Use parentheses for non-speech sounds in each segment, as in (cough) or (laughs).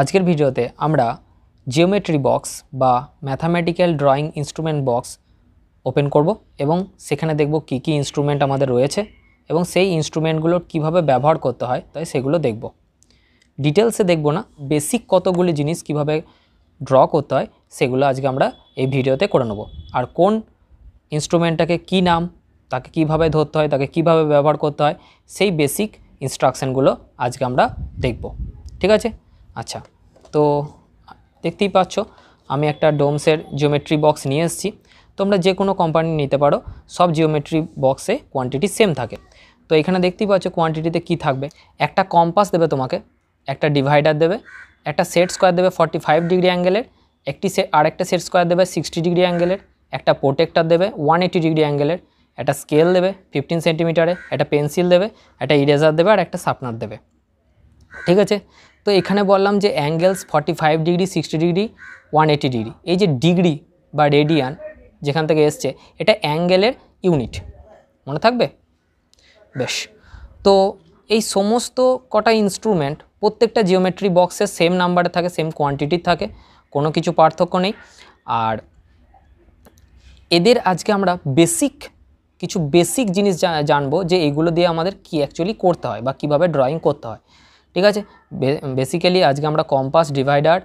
আজকের ভিডিওতে আমরা জিওমেট্রি বক্স বা mathematical drawing instrument box open করব এবং সেখানে দেখব কি কি ইনস্ট্রুমেন্ট আমাদের রয়েছে এবং সেই ইনস্ট্রুমেন্টগুলোর কিভাবে ব্যবহার করতে হয় তাই সেগুলো দেখব ডিটেলসে দেখব না বেসিক কতগুলি জিনিস কিভাবে ড্র করতে হয় সেগুলো আজকে আমরা এই ভিডিওতে করে নেব আর কোন ইনস্ট্রুমেন্টটাকে কি নাম তাকে কিভাবে ধরতে হয় তাকে কিভাবে ব্যবহার করতে হয় সেই বেসিক ইনস্ট্রাকশানগুলো আজকে আমরা দেখব ঠিক আছে আচ্ছা তো দেখতেই পাচ্ছ আমি একটা ডোমসের জিওমেট্রি বক্স নিয়ে এসেছি তোমরা যে কোনো কোম্পানি নিতে পারো সব জিওমেট্রি বক্সে কোয়ান্টিটি সেম থাকে তো এখানে দেখতেই পাচ্ছ কোয়ান্টিটিতে কি থাকবে একটা কম্পাস দেবে তোমাকে একটা ডিভাইডার দেবে একটা সেট স্কোয়ার দেবে ফর্টি ফাইভ ডিগ্রি অ্যাঙ্গেলের একটি সে আর একটা সেট স্কোয়ার দেবে সিক্সটি ডিগ্রি অ্যাঙ্গেলের একটা প্রোটেক্টার দেবে ওয়ান এইটি ডিগ্রি অ্যাঙ্গেলের একটা স্কেল দেবে ফিফটিন সেন্টিমিটারে একটা পেন্সিল দেবে একটা ইরেজার দেবে আর একটা শার্পনার দেবে ঠিক আছে তো এখানে বললাম যে angles forty five degree sixty degree one eighty degree এই যে ডিগ্রি বা রেডিয়ান যেখান থেকে এসছে এটা অ্যাঙ্গেলের ইউনিট মনে থাকবে বেশ তো এই সমস্ত কটা ইনস্ট্রুমেন্ট প্রত্যেকটা জিওমেট্রি বক্সের সেম নাম্বারে থাকে সেম কোয়ান্টিটি থাকে কোনো কিছু পার্থক্য নেই আর এদের আজকে আমরা বেসিক কিছু বেসিক জিনিস জানবো যে এগুলো দিয়ে আমাদের কি অ্যাকচুয়ালি করতে হয় বা কিভাবে ড্রয়িং করতে হয় ঠিক আছে বেসিক্যালি আজকে আমরা কম্পাস ডিভাইডার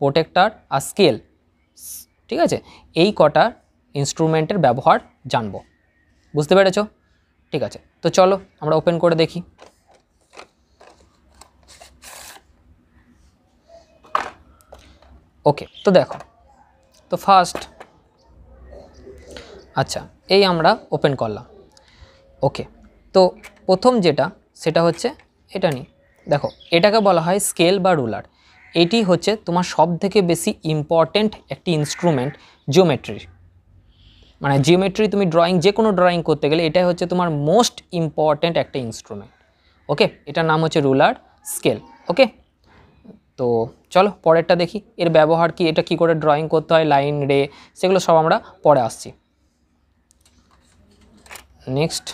প্রোটেক্টার আর স্কেল ঠিক আছে এই কটা ইনস্ট্রুমেন্টের ব্যবহার জানব বুঝতে পেরেছ ঠিক আছে তো চলো আমরা ওপেন করে দেখি ওকে তো দেখো তো ফার্স্ট আচ্ছা এই আমরা ওপেন করলাম ওকে তো প্রথম যেটা সেটা হচ্ছে এটা নিই দেখো এটাকে বলা হয় স্কেল বা রুলার এটি হচ্ছে তোমার সব থেকে বেশি ইম্পর্টেন্ট একটি ইনস্ট্রুমেন্ট জিওমেট্রি মানে জিওমেট্রি তুমি ড্রয়িং যে কোনো ড্রয়িং করতে গেলে এটাই হচ্ছে তোমার মোস্ট ইম্পর্ট্যান্ট একটা ইনস্ট্রুমেন্ট ওকে এটার নাম হচ্ছে রুলার স্কেল ওকে তো চলো পরেরটা দেখি এর ব্যবহার কি এটা কি করে ড্রয়িং করতে হয় লাইন রে সেগুলো সব আমরা পরে আসছি নেক্সট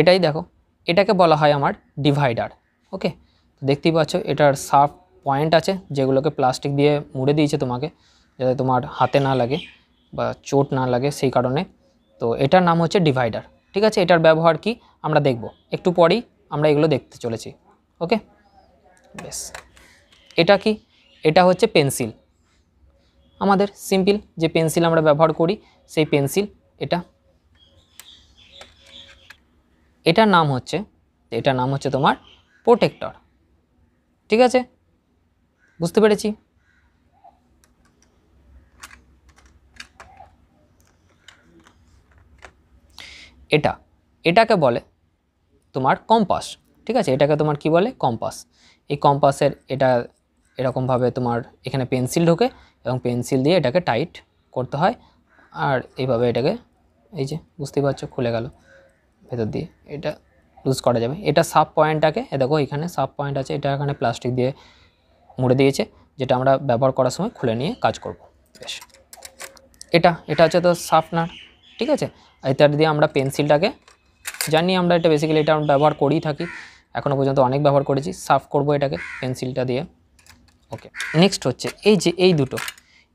এটাই দেখো এটাকে বলা হয় আমার ডিভাইডার ওকে তো দেখতেই পাচ্ছ এটার সার্ফ পয়েন্ট আছে যেগুলোকে প্লাস্টিক দিয়ে মুড়ে দিয়েছে তোমাকে যাতে তোমার হাতে না লাগে বা চোট না লাগে সেই কারণে তো এটার নাম হচ্ছে ডিভাইডার ঠিক আছে এটার ব্যবহার কি আমরা দেখব একটু পরেই আমরা এগুলো দেখতে চলেছি ওকে বেশ এটা কি এটা হচ্ছে পেন্সিল আমাদের সিম্পল যে পেন্সিল আমরা ব্যবহার করি সেই পেন্সিল এটা এটার নাম হচ্ছে এটার নাম হচ্ছে তোমার প্রোটেক্টর ঠিক আছে বুঝতে পেরেছি এটা এটাকে বলে তোমার কম্পাস ঠিক আছে এটাকে তোমার কি বলে কম্পাস এই কম্পাসের এটা এরকমভাবে তোমার এখানে পেন্সিল ঢোকে এবং পেন্সিল দিয়ে এটাকে টাইট করতে হয় আর এইভাবে এটাকে এই যে বুঝতেই পারছো খুলে গেল ভেতর দিয়ে এটা লুজ করা যাবে এটা সাব পয়েন্টটাকে দেখো এখানে সাব পয়েন্ট আছে এটা এখানে প্লাস্টিক দিয়ে মুড়ে দিয়েছে যেটা আমরা ব্যবহার করার সময় খুলে নিয়ে কাজ করব বেশ এটা এটা হচ্ছে তো সাফনার ঠিক আছে এটার দিয়ে আমরা পেন্সিলটাকে জানি আমরা এটা বেসিক্যালি এটা আমরা ব্যবহার করেই থাকি এখনও পর্যন্ত অনেক ব্যবহার করেছি সাফ করব এটাকে পেন্সিলটা দিয়ে ওকে নেক্সট হচ্ছে এই যে এই দুটো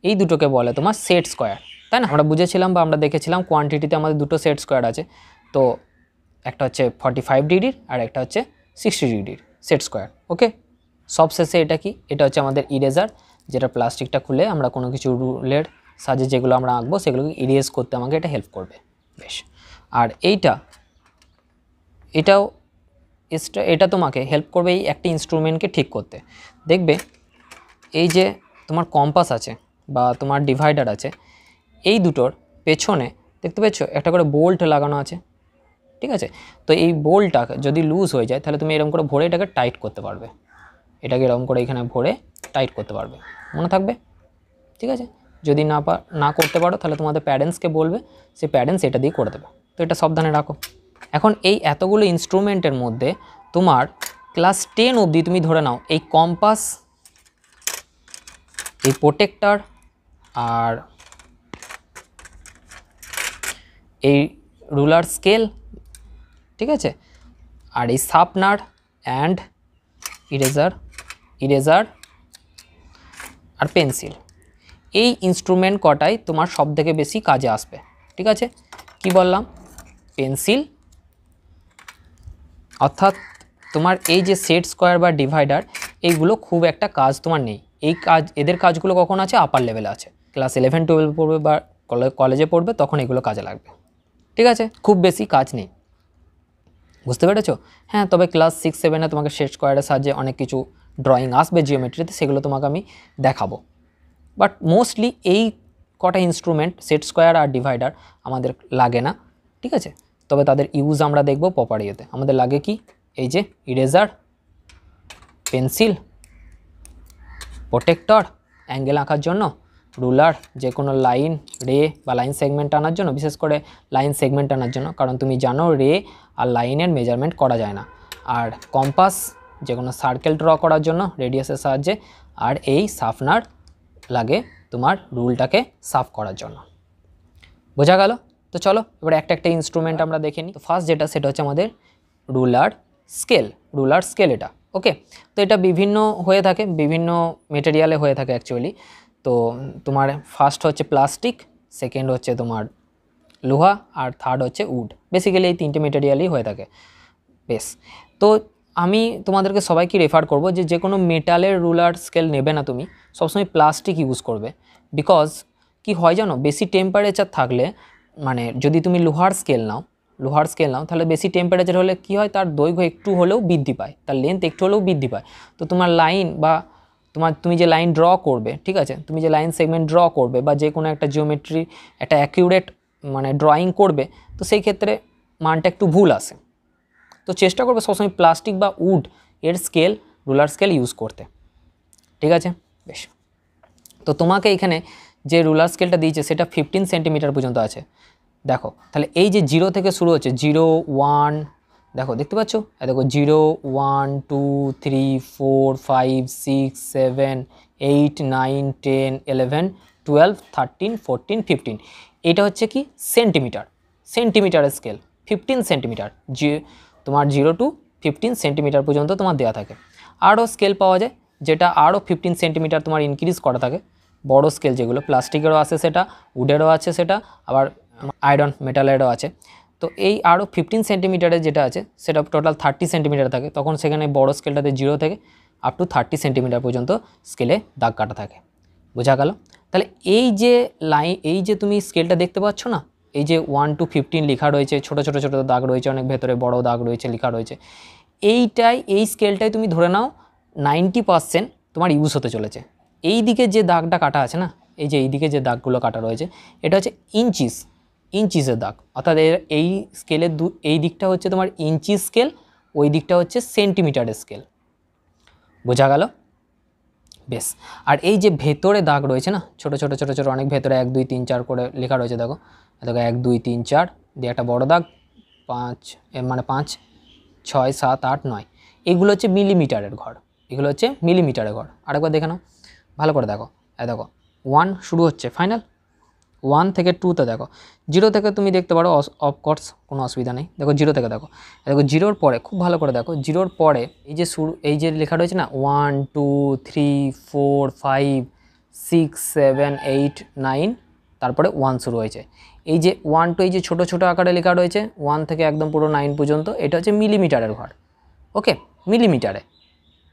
এই দুটোকে বলে তোমার সেট স্কোয়ার তাই না আমরা বুঝেছিলাম বা আমরা দেখেছিলাম কোয়ান্টিটিতে আমাদের দুটো সেট স্কোয়ার আছে তো একটা হচ্ছে ফর্টি ফাইভ ডিগ্রির আর একটা হচ্ছে সিক্সটি ডিগ্রির সেট স্কোয়ার ওকে সবশেষে এটা কি এটা হচ্ছে আমাদের ইরেজার যেটা প্লাস্টিকটা খুলে আমরা কোনো কিছু রুলের সাহায্যে যেগুলো আমরা আঁকবো সেগুলোকে ইরেজ করতে আমাকে এটা হেল্প করবে বেশ আর এইটা এটাও এটা তোমাকে হেল্প করবে এই একটি ইনস্ট্রুমেন্টকে ঠিক করতে দেখবে এই যে তোমার কম্পাস আছে বা তোমার ডিভাইডার আছে এই দুটোর পেছনে দেখতে পেয়েছো একটা করে বোল্ট লাগানো আছে ঠিক আছে তো এই বোলটা যদি লুজ হয়ে যায় তাহলে তুমি এরকম করে ভরে এটাকে টাইট করতে পারবে এটাকে এরকম করে এখানে ভরে টাইট করতে পারবে মনে থাকবে ঠিক আছে যদি না না করতে পারো তাহলে তোমাদের প্যারেন্টসকে বলবে সে প্যারেন্টস এটা দিয়ে করে দেবে তো এটা সাবধানে রাখো এখন এই এতগুলো ইনস্ট্রুমেন্টের মধ্যে তোমার ক্লাস টেন অবধি তুমি ধরে নাও এই কম্পাস এই প্রোটেক্টার আর এই রুলার স্কেল ঠিক আছে আর এই সাপনার অ্যান্ড ইরেজার ইরেজার আর পেন্সিল এই ইনস্ট্রুমেন্ট কটাই তোমার সব থেকে বেশি কাজে আসবে ঠিক আছে কি বললাম পেন্সিল অর্থাৎ তোমার এই যে সেট স্কোয়ার বা ডিভাইডার এইগুলো খুব একটা কাজ তোমার নেই এই কাজ এদের কাজগুলো কখন আছে আপার লেভেলে আছে ক্লাস ইলেভেন টুয়েলভ পড়বে বা কলেজে পড়বে তখন এগুলো কাজে লাগবে ঠিক আছে খুব বেশি কাজ নেই বুঝতে পেরেছো হ্যাঁ তবে ক্লাস সিক্স সেভেনে তোমাকে শেষ করার সাহায্যে অনেক কিছু ড্রয়িং আসবে জিওমেট্রিতে সেগুলো তোমাকে আমি দেখাবো বাট মোস্টলি এই কটা ইনস্ট্রুমেন্ট সেট স্কোয়ার আর ডিভাইডার আমাদের লাগে না ঠিক আছে তবে তাদের ইউজ আমরা দেখব প্রপার ইয়েতে আমাদের লাগে কি এই যে ইরেজার পেন্সিল প্রোটেক্টর অ্যাঙ্গেল আঁকার জন্য রুলার যে কোনো লাইন রে বা লাইন সেগমেন্ট আনার জন্য বিশেষ করে লাইন সেগমেন্ট আনার জন্য কারণ তুমি জানো রে আর লাইনের মেজারমেন্ট করা যায় না আর কম্পাস যে কোনো সার্কেল ড্র করার জন্য রেডিয়াসের সাহায্যে আর এই সাফনার লাগে তোমার রুলটাকে সাফ করার জন্য বোঝা গেল তো চলো এবার একটা একটা ইনস্ট্রুমেন্ট আমরা দেখে নিই তো ফার্স্ট যেটা সেটা হচ্ছে আমাদের রুলার স্কেল রুলার স্কেল এটা ওকে তো এটা বিভিন্ন হয়ে থাকে বিভিন্ন মেটেরিয়ালে হয়ে থাকে অ্যাকচুয়ালি তো তোমার ফার্স্ট হচ্ছে প্লাস্টিক সেকেন্ড হচ্ছে তোমার লোহা আর থার্ড হচ্ছে উড বেসিক্যালি এই তিনটে মেটেরিয়ালই হয়ে থাকে বেশ তো আমি তোমাদেরকে সবাইকে রেফার করব যে যে কোনো মেটালের রুলার স্কেল নেবে না তুমি সবসময় প্লাস্টিক ইউজ করবে বিকজ কি হয় জানো বেশি টেম্পারেচার থাকলে মানে যদি তুমি লোহার স্কেল নাও লোহার স্কেল নাও তাহলে বেশি টেম্পারেচার হলে কি হয় তার দৈর্ঘ্য একটু হলেও বৃদ্ধি পায় তার লেন্থ একটু হলেও বৃদ্ধি পায় তো তোমার লাইন বা তোমার তুমি যে লাইন ড্র করবে ঠিক আছে তুমি যে লাইন সেগমেন্ট ড্র করবে বা যে কোনো একটা জিওমেট্রি একটা অ্যাকিউরেট মানে ড্রয়িং করবে তো সেই ক্ষেত্রে মানটা একটু ভুল আসে তো চেষ্টা করবে সবসময় প্লাস্টিক বা উড এর স্কেল রুলার স্কেল ইউজ করতে ঠিক আছে বেশ তো তোমাকে এখানে যে রুলার স্কেলটা দিয়েছে সেটা ফিফটিন সেন্টিমিটার পর্যন্ত আছে দেখো তাহলে এই যে জিরো থেকে শুরু হচ্ছে জিরো ওয়ান দেখো দেখতে পাচ্ছ দেখো zero one two three four five six seven eight nine ten eleven twelve thirteen fourteen fifteen এটা হচ্ছে কি centimetre centimetre scale fifteen centimetre জি তোমার জিরো টু ফিফটিন সেন্টিমিটার পর্যন্ত তোমার দেওয়া থাকে আরও স্কেল পাওয়া যায় যেটা আরও ফিফটিন সেন্টিমিটার তোমার ইনক্রিজ করা থাকে বড় স্কেল যেগুলো প্লাস্টিকেরও আছে সেটা উডেরও আছে সেটা আবার আয়রন মেটালেরও আছে তো এই আরও ফিফটিন সেন্টিমিটারে যেটা আছে সেটা টোটাল থার্টি সেন্টিমিটার থাকে তখন সেখানে বড় স্কেলটাতে জিরো থেকে আপ টু থার্টি সেন্টিমিটার পর্যন্ত স্কেলে দাগ কাটা থাকে বোঝা গেল তাহলে এই যে লাইন এই যে তুমি স্কেলটা দেখতে পাচ্ছ না এই যে ওয়ান টু ফিফটিন লেখা রয়েছে ছোটো ছোটো ছোটো দাগ রয়েছে অনেক ভেতরে বড় দাগ রয়েছে লেখা রয়েছে এইটাই এই স্কেলটাই তুমি ধরে নাও নাইনটি পারসেন্ট তোমার ইউজ হতে চলেছে এই দিকে যে দাগটা কাটা আছে না এই যে এইদিকে যে দাগগুলো কাটা রয়েছে এটা হচ্ছে ইঞ্চিস ইঞ্চিসের দাগ অর্থাৎ এর এই স্কেলের দু এই দিকটা হচ্ছে তোমার ইঞ্চি স্কেল ওই দিকটা হচ্ছে সেন্টিমিটারের স্কেল বোঝা গেল বেশ আর এই যে ভেতরে দাগ রয়েছে না ছোট ছোট ছোট ছোট অনেক ভেতরে এক দুই তিন চার করে লেখা রয়েছে দেখো দেখো এক দুই তিন চার দিয়ে একটা বড় দাগ পাঁচ মানে পাঁচ ছয় সাত আট নয় এগুলো হচ্ছে মিলিমিটারের ঘর এগুলো হচ্ছে মিলিমিটারের ঘর আরেকবার দেখে নাও ভালো করে দেখো দেখো ওয়ান শুরু হচ্ছে ফাইনাল ওয়ান থেকে টুতে দেখো জিরো থেকে তুমি দেখতে পারো অফকোর্স কোনো অসুবিধা নেই দেখো জিরো থেকে দেখো দেখো জিরোর পরে খুব ভালো করে দেখো জিরোর পরে এই যে শুরু এই যে লেখা রয়েছে না one two three four five six seven eight nine তারপরে ওয়ান শুরু হয়েছে এই যে ওয়ান টু এই যে ছোটো ছোটো আকারে লেখা রয়েছে ওয়ান থেকে একদম পুরো নাইন পর্যন্ত এটা হচ্ছে মিলিমিটারের ঘর ওকে মিলিমিটারে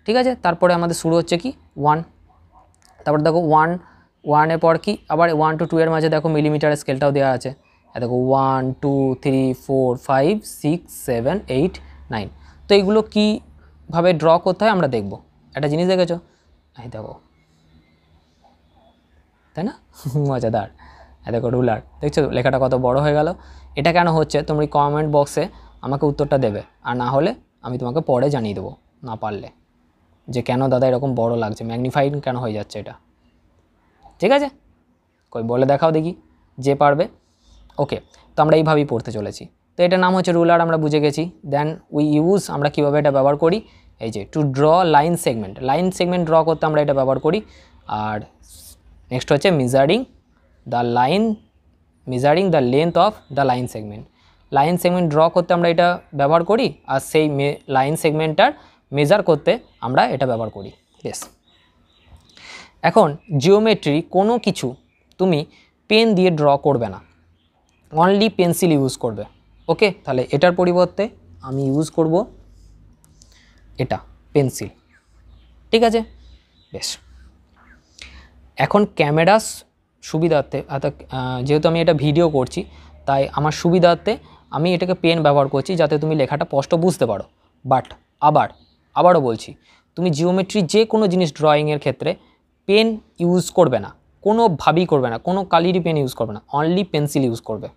ঠিক আছে তারপরে আমাদের শুরু হচ্ছে কি ওয়ান তারপরে দেখো ওয়ান ওয়ানের পর কি আবার ওয়ান টু টু এর মাঝে দেখো মিলিমিটার স্কেলটাও দেওয়া আছে দেখো one two three four five six seven eight nine তো এইগুলো কীভাবে ড্র করতে হয় আমরা দেখব একটা জিনিস দেখেছ এই দেখো তাই না (laughs) মজাদার হ্যাঁ দেখো রুলার দেখছো লেখাটা কত বড় হয়ে গেল এটা কেন হচ্ছে তুমি কমেন্ট বক্সে আমাকে উত্তরটা দেবে আর না হলে আমি তোমাকে পরে জানিয়ে দেবো না পারলে যে কেন দাদা এরকম বড় লাগছে ম্যাগনিফাইড কেন হয়ে যাচ্ছে এটা ঠিক আছে কই বলে দেখাও দেখি যে পারবে ওকে তো আমরা এইভাবেই পড়তে চলেছি তো এটার নাম হচ্ছে রুলার আমরা বুঝে গেছি দেন উই ইউজ আমরা কীভাবে এটা ব্যবহার করি এই যে to draw line segment line segment draw করতে আমরা এটা ব্যবহার করি আর নেক্সট হচ্ছে measuring the line measuring the length of the line segment line segment draw করতে আমরা এটা ব্যবহার করি আর সেই লাইন সেগমেন্টটার মেজার করতে আমরা এটা ব্যবহার করি বেশ এখন জিওমেট্রি কোনো কিছু তুমি পেন দিয়ে ড্র করবে না অনলি পেন্সিল ইউজ করবে ওকে তাহলে এটার পরিবর্তে আমি ইউজ করব এটা পেন্সিল ঠিক আছে বেশ এখন ক্যামেরাস সুবিধার্থে অর্থাৎ যেহেতু আমি এটা ভিডিও করছি তাই আমার সুবিধার্থে আমি এটাকে পেন ব্যবহার করছি যাতে তুমি লেখাটা স্পষ্ট বুঝতে পারো বাট আবার আবারও বলছি তুমি জিওমেট্রি যে কোনো জিনিস ড্রয়িংয়ের ক্ষেত্রে পেন ইউজ করবে না কোনো ভাবি করবে না কোনো কালিরই পেন ইউজ করবে না অনলি পেন্সিল ইউজ করবে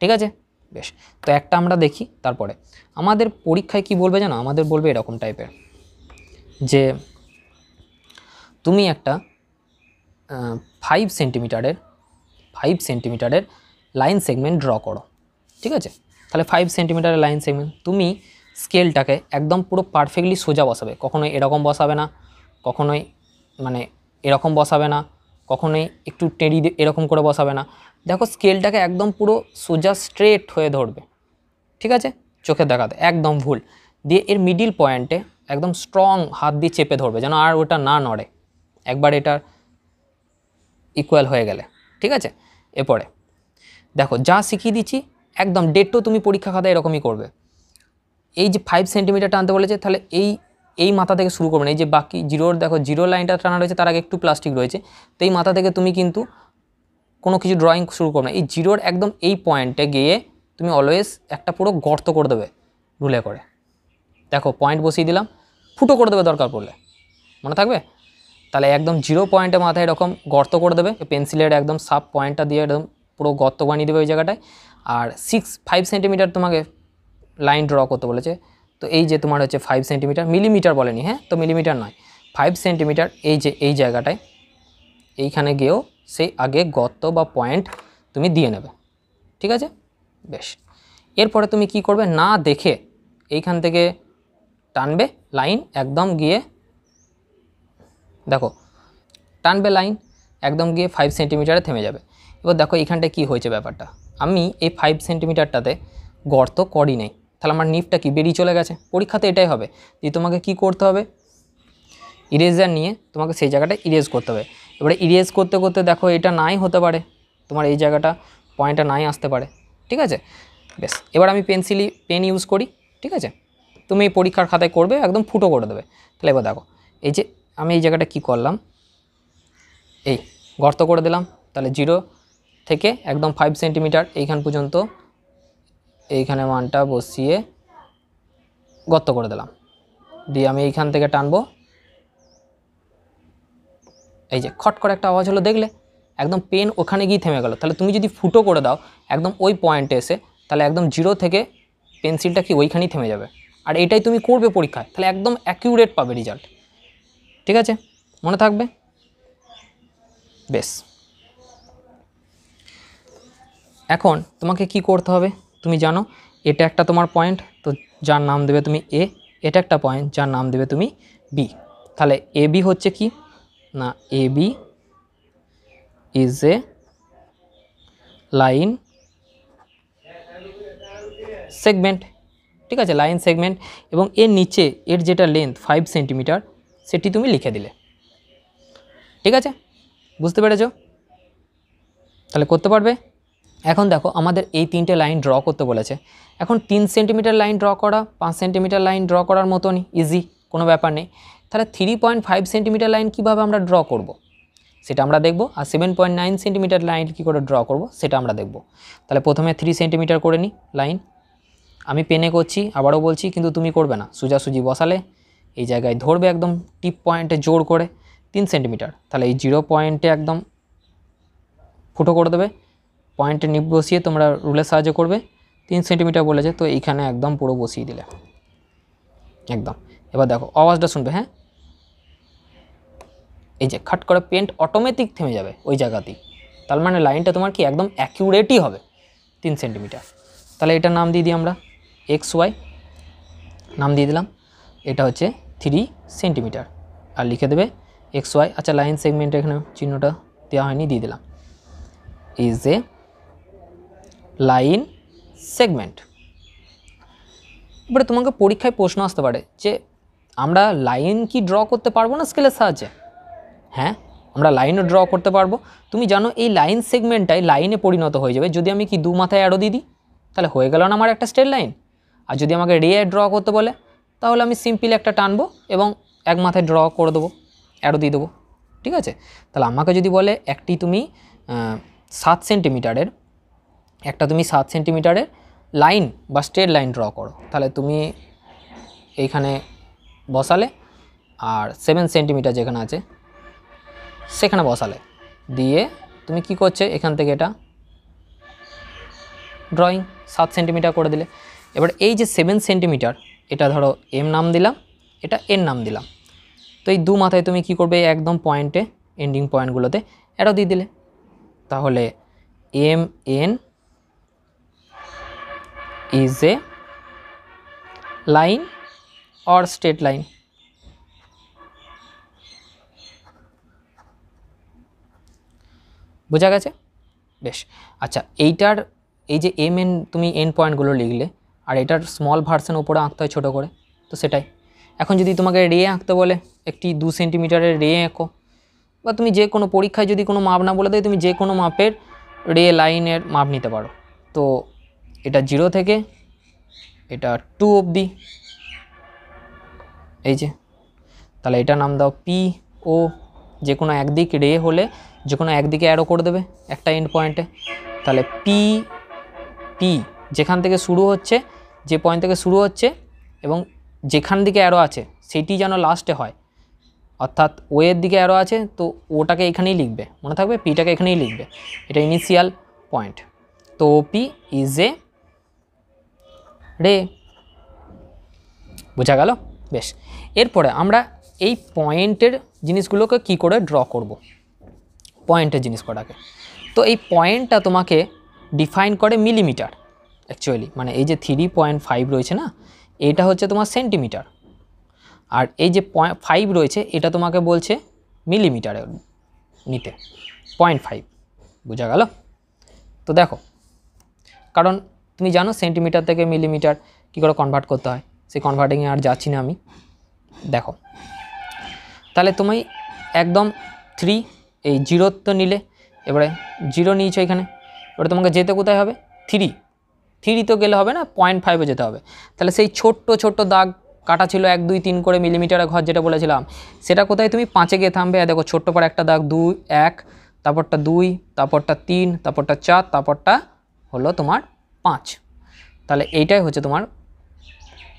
ঠিক আছে বেশ তো একটা আমরা দেখি তারপরে আমাদের পরীক্ষায় কি বলবে জানো আমাদের বলবে এরকম টাইপের যে তুমি একটা ফাইভ সেন্টিমিটারের ফাইভ সেন্টিমিটারের লাইন সেগমেন্ট ড্র করো ঠিক আছে তাহলে ফাইভ সেন্টিমিটারের লাইন সেগমেন্ট তুমি স্কেলটাকে একদম পুরো পারফেক্টলি সোজা বসাবে কখনোই এরকম বসাবে না কখনোই মানে এরকম বসাবে না কখনোই একটু টেরি এরকম করে বসাবে না দেখো স্কেলটাকে একদম পুরো সোজা স্ট্রেট হয়ে ধরবে ঠিক আছে চোখে দেখাতে একদম ভুল দিয়ে এর মিডিল পয়েন্টে একদম স্ট্রং হাত দিয়ে চেপে ধরবে যেন আর ওটা না নড়ে একবার এটার ইকুয়াল হয়ে গেলে ঠিক আছে এরপরে দেখো যা শিখিয়ে দিচ্ছি একদম ডেটও তুমি পরীক্ষা খাতা এরকমই করবে এই যে ফাইভ সেন্টিমিটার টানতে বলেছে তাহলে এই এই মাথা থেকে শুরু করবেন এই যে বাকি জিরোর দেখো জিরো লাইনটা টানা রয়েছে তার আগে একটু প্লাস্টিক রয়েছে তো এই মাথা থেকে তুমি কিন্তু কোনো কিছু ড্রয়িং শুরু করবে না এই জিরোর একদম এই পয়েন্টে গিয়ে তুমি অলওয়েজ একটা পুরো গর্ত করে দেবে রুলে করে দেখো পয়েন্ট বসিয়ে দিলাম ফুটো করে দেবে দরকার পড়লে মনে থাকবে তাহলে একদম জিরো পয়েন্টে মাথায় এরকম গর্ত করে দেবে পেন্সিলের একদম সাব পয়েন্টটা দিয়ে একদম পুরো গর্ত বানিয়ে দেবে ওই জায়গাটায় আর সিক্স ফাইভ সেন্টিমিটার তোমাকে লাইন ড্র করতে বলেছে তো এই যে তোমার হচ্ছে ফাইভ সেন্টিমিটার মিলিমিটার বলেনি হ্যাঁ তো মিলিমিটার নয় ফাইভ সেন্টিমিটার এই যে এই জায়গাটায় এইখানে গিয়েও সেই আগে গর্ত বা পয়েন্ট তুমি দিয়ে নেবে ঠিক আছে বেশ এরপরে তুমি কি করবে না দেখে এইখান থেকে টানবে লাইন একদম গিয়ে দেখো টানবে লাইন একদম গিয়ে ফাইভ সেন্টিমিটারে থেমে যাবে এবার দেখো এইখানটায় কি হয়েছে ব্যাপারটা আমি এই ফাইভ সেন্টিমিটারটাতে গর্ত করি নাই তাহলে আমার নিফটা কি বেরিয়ে চলে গেছে পরীক্ষাতে এটাই হবে যে তোমাকে কি করতে হবে ইরেজার নিয়ে তোমাকে সেই জায়গাটা ইরেজ করতে হবে এবারে ইরেজ করতে করতে দেখো এটা নাই হতে পারে তোমার এই জায়গাটা পয়েন্টটা নাই আসতে পারে ঠিক আছে বেশ এবার আমি পেন্সিলি পেন ইউজ করি ঠিক আছে তুমি এই পরীক্ষার খাতায় করবে একদম ফুটো করে দেবে তাহলে এবার দেখো এই যে আমি এই জায়গাটা কি করলাম এই গর্ত করে দিলাম তাহলে জিরো থেকে একদম ফাইভ সেন্টিমিটার এইখান পর্যন্ত এইখানে মানটা বসিয়ে গর্ত করে দিলাম দিয়ে আমি এইখান থেকে টানবো এই যে খট করে একটা আওয়াজ হলো দেখলে একদম পেন ওখানে গিয়ে থেমে গেল তাহলে তুমি যদি ফুটো করে দাও একদম ওই পয়েন্টে এসে তাহলে একদম জিরো থেকে পেন্সিলটা কি ওইখানেই থেমে যাবে আর এটাই তুমি করবে পরীক্ষায় তাহলে একদম অ্যাকিউরেট পাবে রেজাল্ট ঠিক আছে মনে থাকবে বেশ এখন তোমাকে কি করতে হবে তুমি জানো এটা একটা তোমার পয়েন্ট তো যার নাম দেবে তুমি এ এটা একটা পয়েন্ট যার নাম দেবে তুমি বি তাহলে এ বি হচ্ছে কি না A B is a line segment ঠিক আছে লাইন সেগমেন্ট এবং এর নিচে এর যেটা লেন্থ ফাইভ সেন্টিমিটার সেটি তুমি লিখে দিলে ঠিক আছে বুঝতে পেরেছ তাহলে করতে পারবে এখন দেখো আমাদের এই তিনটে লাইন ড্র করতে বলেছে এখন তিন সেন্টিমিটার লাইন ড্র করা পাঁচ সেন্টিমিটার লাইন ড্র করার মতনই ইজি কোনো ব্যাপার নেই তাহলে three point five centimetre line কীভাবে আমরা ড্র করব। সেটা আমরা দেখব আর seven point nine centimetre line কী করে ড্র করব সেটা আমরা দেখব তাহলে প্রথমে থ্রি সেন্টিমিটার করে নিই লাইন আমি পেনে করছি আবারও বলছি কিন্তু তুমি করবে না সোজাসুজি বসালে এই জায়গায় ধরবে একদম টিপ পয়েন্টে জোর করে তিন সেন্টিমিটার তাহলে এই জিরো পয়েন্টে একদম ফুটো করে দেবে পয়েন্টে নিপ বসিয়ে তোমরা রুলের সাহায্য করবে তিন সেন্টিমিটার বলেছে তো এইখানে একদম পুরো বসিয়ে দিলে একদম এবার দেখো আওয়াজটা শুনবে হ্যাঁ এই যে খাট করে পেন্ট অটোমেটিক থেমে যাবে ওই জায়গাতেই তার মানে লাইনটা তোমার কি একদম অ্যাকিউরেটই হবে তিন সেন্টিমিটার তাহলে এটা নাম দিয়ে দিই আমরা এক্স ওয়াই নাম দিয়ে দিলাম এটা হচ্ছে থ্রি সেন্টিমিটার আর লিখে দেবে এক্স ওয়াই আচ্ছা লাইন সেগমেন্ট এখানে চিহ্নটা দেওয়া হয়নি দিয়ে দিলাম ইজ এ লাইন সেগমেন্ট এবারে তোমাকে পরীক্ষায় প্রশ্ন আসতে পারে যে আমরা লাইন কি ড্র করতে পারবো না স্কেলের সাহায্যে হ্যাঁ আমরা লাইনও ড্র করতে পারবো তুমি জানো এই লাইন সেগমেন্টটাই লাইনে পরিণত হয়ে যাবে যদি আমি কি দু মাথায় অ্যারো দিয়ে দিই তাহলে হয়ে গেল না আমার একটা স্টেট লাইন আর যদি আমাকে রে ড্র করতে বলে তাহলে আমি সিম্পল একটা টানবো এবং এক মাথায় ড্র করে দেবো অ্যারো দিয়ে দেবো ঠিক আছে তাহলে আমাকে যদি বলে একটি তুমি সাত সেন্টিমিটারের একটা তুমি সাত সেন্টিমিটারে লাইন বা স্ট্রেট লাইন ড্র করো তাহলে তুমি এইখানে বসালে আর সেভেন সেন্টিমিটার যেখানে আছে সেখানে বসালে দিয়ে তুমি কি করছে এখান থেকে এটা ড্রয়িং সাত সেন্টিমিটার করে দিলে এবার এই যে সেভেন সেন্টিমিটার এটা ধরো এম নাম দিলাম এটা এর নাম দিলাম তো এই দু মাথায় তুমি কি করবে একদম পয়েন্টে এন্ডিং পয়েন্টগুলোতে এটাও দিয়ে দিলে তাহলে M N is a line or straight line বোঝা গেছে বেশ আচ্ছা এইটার এই যে এম এন তুমি এন পয়েন্টগুলো লিখলে আর এটার স্মল ভার্সান ওপরে আঁকতে হয় ছোটো করে তো সেটাই এখন যদি তোমাকে রে আঁকতে বলে একটি দু সেন্টিমিটারের রে আঁকো বা তুমি যে কোনো পরীক্ষায় যদি কোনো মাপ না বলে দেয় তুমি যে কোনো মাপের রে লাইনের মাপ নিতে পারো তো এটা জিরো থেকে এটা টু অবধি এই যে তাহলে এটা নাম দাও পি ও যে কোনো একদিক রে হলে যে কোনো একদিকে অ্যারো করে দেবে একটা এন্ড পয়েন্টে তাহলে পি পি যেখান থেকে শুরু হচ্ছে যে পয়েন্ট থেকে শুরু হচ্ছে এবং যেখান দিকে অ্যারো আছে সেটি যেন লাস্টে হয় অর্থাৎ ওয়ের দিকে অ্যারো আছে তো ওটাকে এখানেই লিখবে মনে থাকবে পিটাকে এখানেই লিখবে এটা ইনিশিয়াল পয়েন্ট তো পি ইজ এ রে বোঝা গেল বেশ এরপরে আমরা এই পয়েন্টের জিনিসগুলোকে কি করে ড্র করব। পয়েন্টের জিনিস কটাকে তো এই পয়েন্টটা তোমাকে ডিফাইন করে মিলিমিটার অ্যাকচুয়ালি মানে এই যে থ্রি পয়েন্ট ফাইভ রয়েছে না এটা হচ্ছে তোমার সেন্টিমিটার আর এই যে পয়েন্ট ফাইভ রয়েছে এটা তোমাকে বলছে মিলিমিটারে নিতে পয়েন্ট ফাইভ বোঝা গেল তো দেখো কারণ তুমি জানো সেন্টিমিটার থেকে মিলিমিটার কী করে কনভার্ট করতে হয় সেই কনভার্টিংয়ে আর যাচ্ছি না আমি দেখো তাহলে তুমি একদম থ্রি এই জিরোর তো নিলে এবারে জিরো নিয়েছো এখানে এবারে তোমাকে যেতে কোথায় হবে থ্রি থ্রি তো গেলে হবে না পয়েন্ট ফাইভে যেতে হবে তাহলে সেই ছোট্ট ছোট্ট দাগ কাটা ছিল এক দুই তিন করে মিলিমিটারের ঘর যেটা বলেছিলাম সেটা কোথায় তুমি পাঁচে গিয়ে থামবে দেখো ছোট্ট পর একটা দাগ দুই এক তারপরটা দুই তারপরটা তিন তারপরটা চার তারপরটা হলো তোমার পাঁচ তাহলে এইটাই হচ্ছে তোমার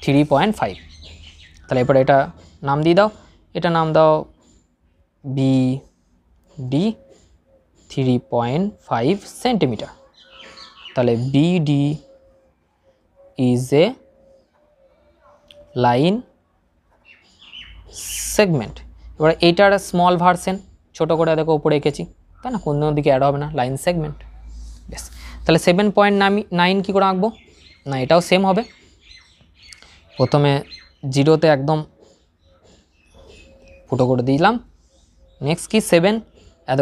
থ্রি পয়েন্ট ফাইভ তাহলে এরপরে এটা নাম দিয়ে দাও এটা নাম দাও B D three point five centimetre তাহলে B D is a line segment এবার এইটার স্মল ভার্সেন ছোটো করে দেখো উপরে এঁকেছি তাই না কোনো দিকে অ্যাড হবে না লাইন সেগমেন্ট বেশ তাহলে সেভেন পয়েন্ট নাইন কী করে আঁকবো না এটাও সেম হবে প্রথমে জিরোতে একদম ফুটো করে দিলাম নেক্সট কি সেভেন এত